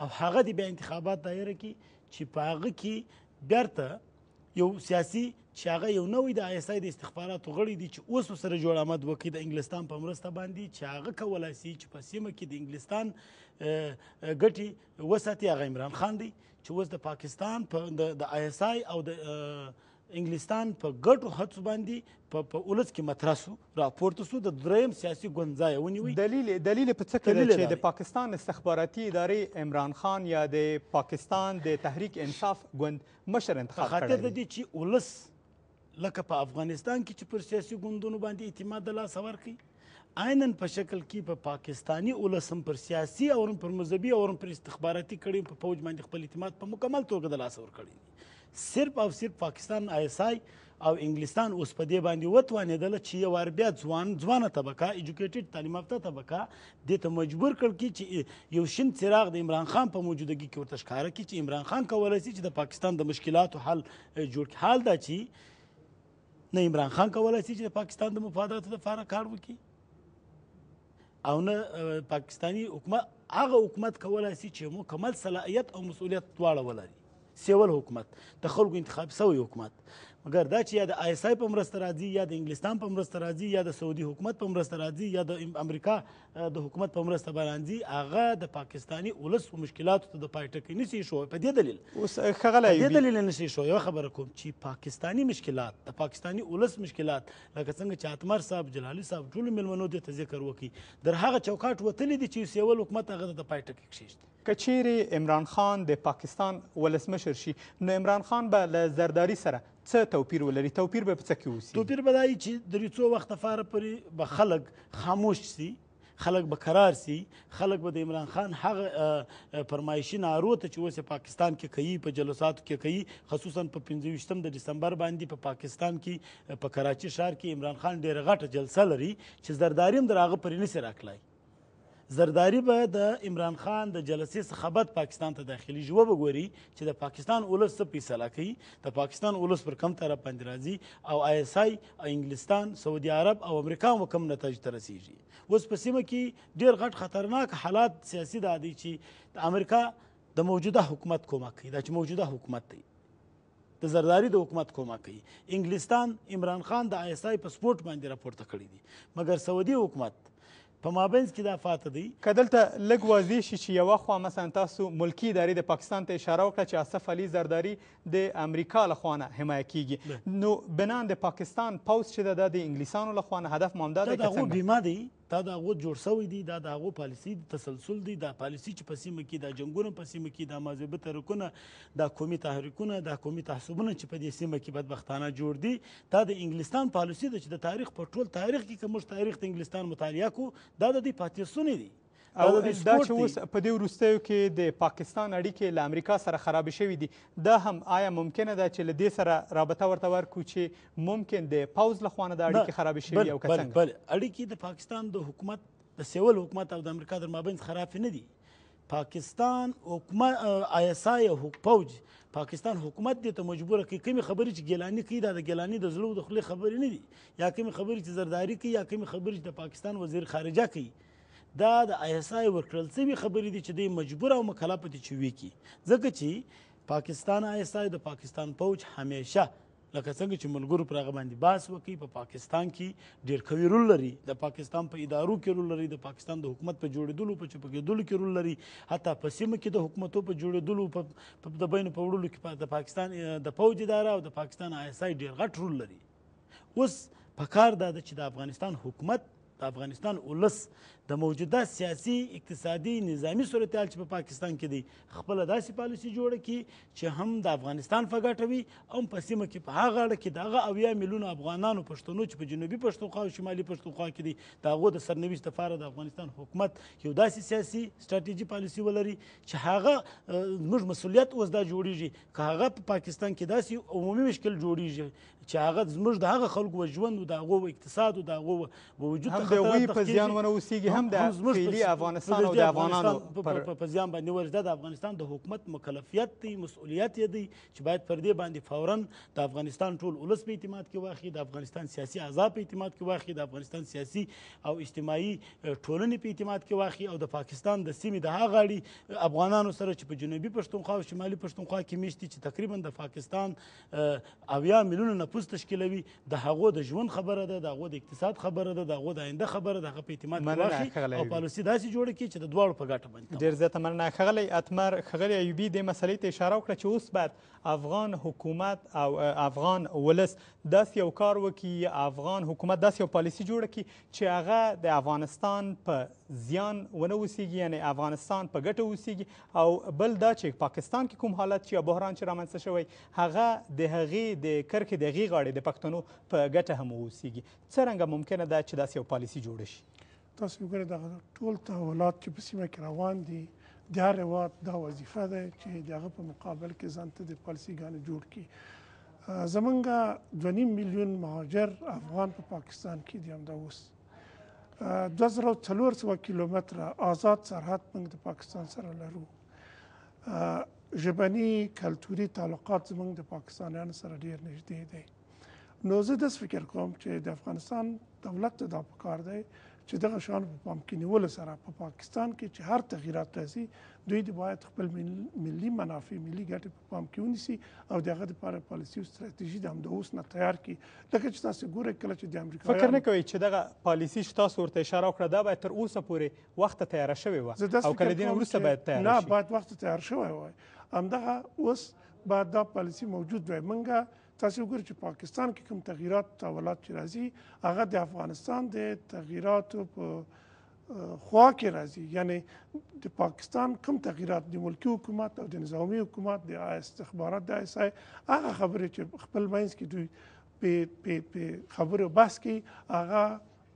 او هغه د بیا انتخابات دایره کې چې په هغه کې بیرته یو سیاسي چې هغه یو نوې د آی اس آی د استخباراتو غړی دی چې اوس سره جوړ آمد وکړي د انګلستان په مرسته باندې چې هغه کولای سي چې په سیمه کې د انګلستان ګټي وساتي هغه عمران خان دی چې اوس د پاکستان په د آی اس آی او د انګلستان په ګټو هڅو باندې په په اولس کې متراسو راپورته سو د دریم سیاسي ګونځای ونیوي دلیل دلیل په څه کې چې د پاکستان استخباراتي ادارې عمران خان یا د پاکستان د تحریک انصاف ګوند مشر انتخاب کړی خاطر د دې چې اولس لکه په افغانستان کې چې پر سیاسي ګوندونو باندې اعتماد له لاسه ورکړي عینن په شکل کې په پا پاکستانی اولسم پر سیاسي او پر مذهبي او پر استخباراتي کړي په پوج باندې خپل اعتماد په مکمل توګه د لاس ور کړی صرف او صرف پاکستان آی اس آی او انګلستان اوس په دې باندې وتوانېدل چې یو وار بیا ځوان ځوانه طبقه ایجوکیټډ تعلیم یافته طبقه دې ته مجبور کړ کی چې یو شین څراغ د عمران خان په موجودګي کې ورته ښکاره کی چې عمران خان کولای شي چې د پاکستان د مشکلاتو حل جوړ حال دا چې نه عمران خان کولای شي چې د پاکستان د مفاداتو لپاره کار وکړي او نه پاکستانی حکومت هغه حکومت کولای شي چې مکمل صلاحیت او مسؤلیت دواړه ولري سیول حکومت د خلکو انتخاب شوی حکومت مګر دا چې یا د آی اس آی په مرسته راځي یا د انګلستان په مرسته راځي یا د سعودي حکومت په مرسته راځي یا د امریکا د حکومت په مرسته باندې هغه د پاکستانی اولس او مشکلاتو ته د پایټک نسی شو په دې دلیل اوس خغله یو دلیل نسی شو یو خبره کوم چې پاکستانی مشکلات د پاکستانی اولس مشکلات لکه څنګه چې اتمر صاحب جلالي صاحب ټول ملمنو د ذکر وکي در هغه چوکاټ وتلی دي چې سیول حکومت هغه د پایټک کښېشته کچیر عمران خان د پاکستان ولسمشر شي نو عمران خان به له زرداری سره څه توپیر ولري توپیر به په څه کې وسی توپیر به دای چې د ریڅو وخت لپاره پرې به خلک خاموش شي خلک به قرار سي خلک به د عمران خان هغه فرمایشي نارو ته چې اوس پاکستان کې کوي په جلساتو کې کوي خصوصا په 25 د دسمبر باندې په پاکستان کې په کراچي ښار کې عمران خان ډیره غټه جلسه لري چې زرداری هم دراغه پرې نسی راکلای زرداری به د عمران خان د جلسې څخه بعد پاکستان ته داخلي جو به ګوري چې د پاکستان اولس څه فیصله کوي د پاکستان اولس پر کم طرف باندې راځي او آی اس آی انګلستان سعودي عرب او امریکا هم کم نتایج ته رسیږي اوس په سیمه کې ډیر غټ خطرناک حالات سیاسي دا دي چې د امریکا د موجوده حکومت کومک کوي دا چې موجوده حکومت دی د زرداری د حکومت کومک کوي انګلستان عمران خان د آی اس آی پاسپورت باندې راپورته کړی دی مګر سعودي حکومت په مابینځ کې دا فاته دی که دلته لږ واضح شي چې یوه خوا مثلا تاسو ملکی ادارې د پاکستان ته اشاره وکړه چې اسف علي زرداري د امریکا له خوا نه حمایه کیږي نو بنان د پاکستان پوز چې ده دا د انګلیسانو له خوا نه هدف مو همدا دی دا د هغو بیمه دی دا د هغو جوړ سوی دی دا د هغو پالیسي تسلسل دی دا پالیسي چې په سیمه کې د جنګونو په سیمه کې د مازیبه تحرکونه د قومي تحریکونه د قومي تعصبونه چې په دې سیمه کې بدبختانه جوړ دي دا د انګلستان پالیسي ده چې د تاریخ په ټول تاریخ کې که موږ تاریخ د انګلستان مطالعه کوو دا د دې پاتې ستونې دي او دا چې اوس په دې وروستیو کې د پاکستان اړیکې له امریکا سره خرابې شوي دي دا هم آیا ممکنه ده چې له دې سره رابطه ورته ورکړو چې ممکن د پوز له خوا نه دا اړیکې خرابې شوي او که څنګه بل اړیکې د پاکستان د حکومت د سیول حکومت او د امریکا در مابین خرابې نه دي پاکستان حکومت آی اس آی پوج پاکستان حکومت دې ته مجبور کوي کومې خبرې چې ګیلاني کوي دا د ګیلاني د زړه د خولې خبرې نه دي یا کومې خبرې چې زرداری کوي یا کومې خبرې چې د پاکستان وزیر خارجه کوي دا د ایسای ورکړل شوی خبرې دي چې دوی مجبور او مکلف دي چې وی کی ځکه چې پاکستان ایسای د پاکستان پوج همیشه لکه څنګه چې ملګرو پر هغه باندې باس وکي په پاکستان کې ډېر قوي رول لري د پاکستان په ادارو کې رول لري د پاکستان د حکومت په جوړېدلو په چپکېدلو کې رول لري حتی په سیمه کې د حکومتو په جوړېدلو په د بینو په وړلو کې د پاکستان د پوج اداره او د پاکستان آی اس آی ډېر غټ رول لري اوس په کار دا ده چې د افغانستان حکومت د افغانستان ولس د موجوده سیاسي اقتصادي نظامی صورتحال چې په پا پاکستان کې دی خپل داسې پالیسي جوړه کی چې هم د افغانستان په ګټه وي هم په سیمه کې په هغه اړه کې د هغه اویا میلیون افغانانو پښتنو چې په جنوبي پښتونخوا او شمالي پښتونخوا کې دي د هغو د سرنوشت لپاره د افغانستان حکومت یو داسې سیاسي ستراتیجي پالیسي ولري چې هغه موږ مسولیت اوس دا جوړیږي که هغه په پا پاکستان کې داسې عمومي مشکل جوړیږي چې هغه زموږ د هغه خلکو ژوند او د هغو اقتصاد او د هغو وجود ته خطر تخیږي هم د فعلي افغانستان او د افغانانو په زیان باندې ورزده د افغانستان د حکومت مکلفیت دی مسؤلیت یې دی چې باید پر دې باندې فورا د افغانستان ټول ولس په اعتماد کې واخلي د افغانستان سیاسي اعضا په اعتماد کې واخلي د افغانستان سیاسي او اجتماعي ټولنې په اعتماد کې واخلي او د پاکستان د سیمې د هغه غاړې افغانانو سره چې په جنوبي پښتونخوا او شمالي پښتونخوا کې میشتي چې تقریبا د پاکستان اویا میلیونه نفوس تشکیلوي د هغو د ژوند خبره ده د هغو د اقتصاد خبره ده د هغو د آینده خبره ده هغه په اعتماد کې واخلي شي او پالیسي داسې جوړه کړي چې د دواړو په ګټه باندې ډېر زیاته مننه ښاغلی اتمر ښاغلی ایوبي دې مسلې ته اشاره وکړه چې اوس باید افغان حکومت او افغان ولس داسې یو کار وکړي افغان حکومت داسې یو پالیسي جوړه کړي چې هغه د افغانستان په زیان ونه وسیږي یعنې افغانستان په ګټه وسیږي او بل دا چې پاکستان کې کوم حالت چې بحران چې رامنځته شوی هغه د هغې د کرښې د هغې غاړې د پښتنو په ګټه هم ووسیږي څرنګه ممکنه ده چې داسې یو پالیسي جوړه شي تاسو وګورئ دغه ټول تحولات چې په سیمه کې روان دي د هر هېواد دا وظیفه ده چې د هغه په مقابل کې ځان ته د پالیسیګانې جوړ کړي زمونږ دوه نیم میلیون مهاجر افغان په پا پاکستان کې دي همدا اوس دوه زره څلور سوه کیلومتره آزاد سرحد موږ د پاکستان سره لرو ژبني کلتوري تعلقات زمونږ د پاکستانیانو سره ډیر نږدې دی نو زه داس فکر کوم چې د افغانستان دولت ته دا پکار دی چې دغه شان په پام کې نیول سره په پا پاکستان کې چې هر تغیرات راځي دوی د باید خپل ملي منافع ملي ګټې په پام کې ونیسي او دغه لپاره پالیسي او ستراتیژي د همدغه اوس نه تیار کړي لکه چې تاسو ګورئ کله چې د امریکا فکر نه کوي چې دغه پالیسي چې تاسو ورته اشاره وکړه دا باید تر اوسه پورې وخت تیار شوی و او کله دین وروسته باید تیار شي نه باید وخت تیار شوی وای همدغه اوس باید دا پالیسي موجود وای منګه تاسو وګورئ چې پاکستان کې کوم تغیرات تحولات چې راځي هغه د افغانستان د تغیراتو په خوا کې راځي یعنی د پاکستان کوم تغیرات د ملکی حکومت او د نظامی حکومت د استخبارات د ایسای هغه خبرې چې خپل مینس کې دوی په په په خبرو بس کې هغه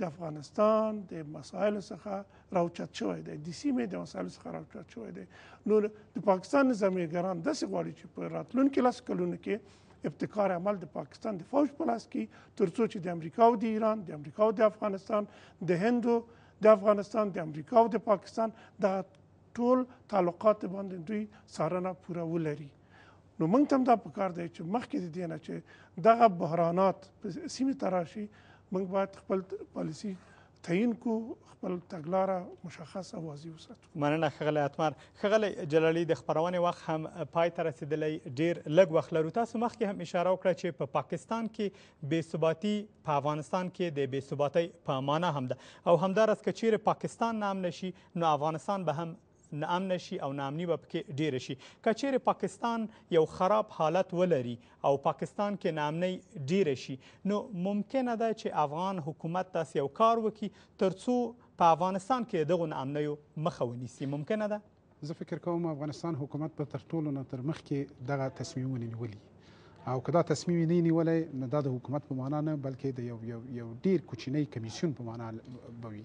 د افغانستان د مسایل څخه راوچت شوی دی د سیمې د مسایل څخه راوچت شوی دی نو د پاکستان نظامی ګران داسې غواړي چې په راتلونکو لس کلونو کې ابتکار عمل د پاکستان د فوج په لاس کې ترڅو چې د امریکا او د ایران د امریکا او د افغانستان د هند د افغانستان د امریکا او د پاکستان د ټول تعلقات باندې دوی سارنه پوره ولري نو موږ هم دا پکار دی چې مخکې د دې نه چې دغه بحرانات په سیمه تراشي موږ باید خپل پالیسی تعیین کو خپل تګلاره مشخص او واضح وساتو مننه خغلی اتمر خغلی جلالی د خبرونې وخت هم پای ته رسیدلی ډیر لږ وخت لرو تاسو مخکې هم اشاره وکړه چې په پا پاکستان کې بې ثباتي په افغانستان کې د بې ثباتۍ په معنا هم ده او همداراز که چیرې پاکستان نام نشي نو افغانستان به هم نامنه شي او نامني به پکې ډیره شي که چیرې پاکستان یو خراب حالت ولري او پاکستان کې نامنۍ ډیره شي نو ممکنه ده چې افغان حکومت داسې یو کار وکړي ترڅو په افغانستان کې دغو ناامنیو مخه ونیسي ممکنه ده زه فکر کوم افغانستان حکومت به تر ټولو نه تر مخکې دغه تصمیمونه نیولي او که دا تصمیم نه نیولې نه دا د حکومت په معنا نه بلکې د یو یو یو ډیر کوچنی کمیسیون په معنا به وي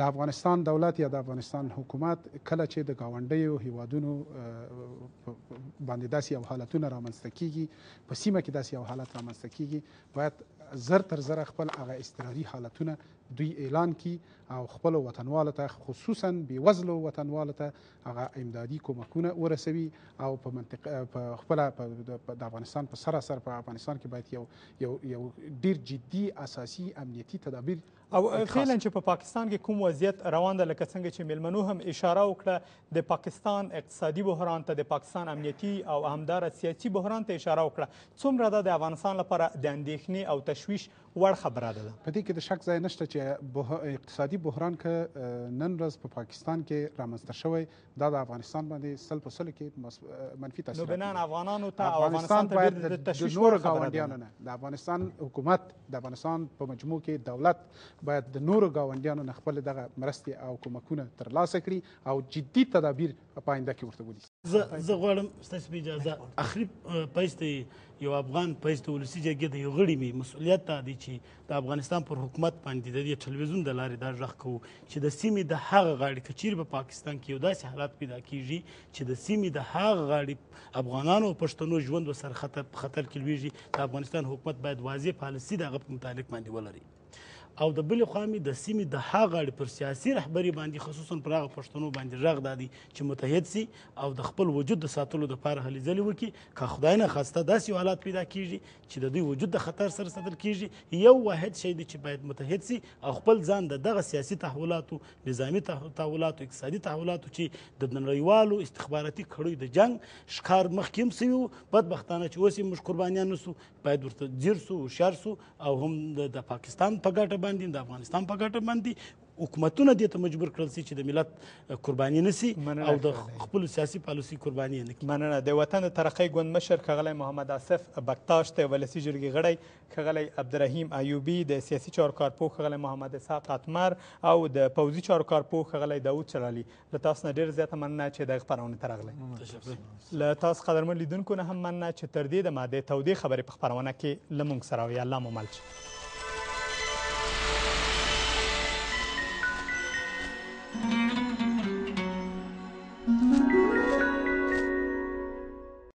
د افغانستان دولت یا د افغانستان حکومت کله چې د گاونډیو هیوادونو باندې داسې یو حالتونه رامنځته کیږي په سیمه کې داسې یو حالت رامنځته کیږي باید زر تر زر خپل هغه اضطراري حالتونه دوی اعلان کی او خپل وطنوالو ته خصوصا بیوزلو وطنوالو ته هغه امدادي کومکونه ورسوي او په منطقه په خپل د افغانستان په سره سره په افغانستان کې باید یو یو یو ډیر جدي اساسي امنیتي تدابیر او فعلا چې په پا پاکستان کې کوم وضعیت روان ده لکه څنګه چې میلمنو هم اشاره وکړه د پاکستان اقتصادي بحران ته د پاکستان امنیتي او همدار سیاسي بحران ته اشاره وکړه څومره د افغانستان لپاره د اندېښنې او تشویش وړ خبره ده په دې کې د شک ځای نشته چې بوه... اقتصادي بحران که نن ورځ په پا پاکستان کې رامنځته شوی دا د افغانستان باندې سل په سل کې مص... منفي تاثیر لبنان افغانانو ته او افغانستان ته د تشویش وړ خبره ده د افغانستان حکومت د افغانستان په مجموع کې دولت باید د نورو گاونډیانو نه خپل دغه مرستې او کومکونه ترلاسه کړي او جدي تدابیر په آینده کې ورته ونیسي زه غواړم ستاسو اجازه اخري پیسې یو افغان په ایست ولسی جګړې د یو غړي می مسولیت ته دی چې د افغانستان پر حکومت باندې د ټلویزیون د لارې دا ژغ کوو چې د سیمې د هغه غاړي کچیر په پاکستان کې یو داسې حالات پیدا کیږي چې د سیمې د هغه غاړي افغانانو او پښتنو ژوند وسره خطر خطر کې لويږي د افغانستان حکومت باید واضح پالیسي دغه په متعلق باندې ولري او د بلې خوا مې د سیمې د هغه اړ پر سیاسي رهبری باندې خصوصا پر هغه پښتنو باندې رغ دادی چې متحد سي او د خپل وجود د ساتلو لپاره هلې ځلې وکړي که خدای نه خواسته داسې یو حالات پیدا کیږي چې د دوی وجود د خطر سره ساتل کیږي یو واحد شی دی چې باید متحد سي او خپل ځان د دغه سیاسي تحولاتو نظامی تحولاتو اقتصادي تحولاتو چې د نړیوالو استخباراتي کړیو د جنگ ښکار مخکې هم سوي بدبختانه چې اوس یې موږ قربانیان نه سو باید ورته ځیر سو هوښیار سو او هم د پاکستان په ګټه باندې د افغانستان په ګټه باندې حکومتونه دې ته مجبور کړل سي چې د ملت قرباني نسی او د خپل سیاسي پالیسي قرباني نه کړي مننه د وطن ترقۍ ګوند مشر ښاغلی محمد آصف بکتاش ته ولسي جرګې غړی ښاغلی عبدالرحیم ایوبي د سیاسي چارو کارپوه ښاغلی محمد اسحاق اتمر او د پوځي چارو کارپوه ښاغلی داود چلالي له تاسو نه ډېر زیاته مننه چې دغه خپرونې ته راغلی له تاسو قدرمن لیدونکو نه هم مننه چې تر دې د مادې تودې خبرې په خپرونه کې له موږ سره وي الله مو مل شي Mm-hmm.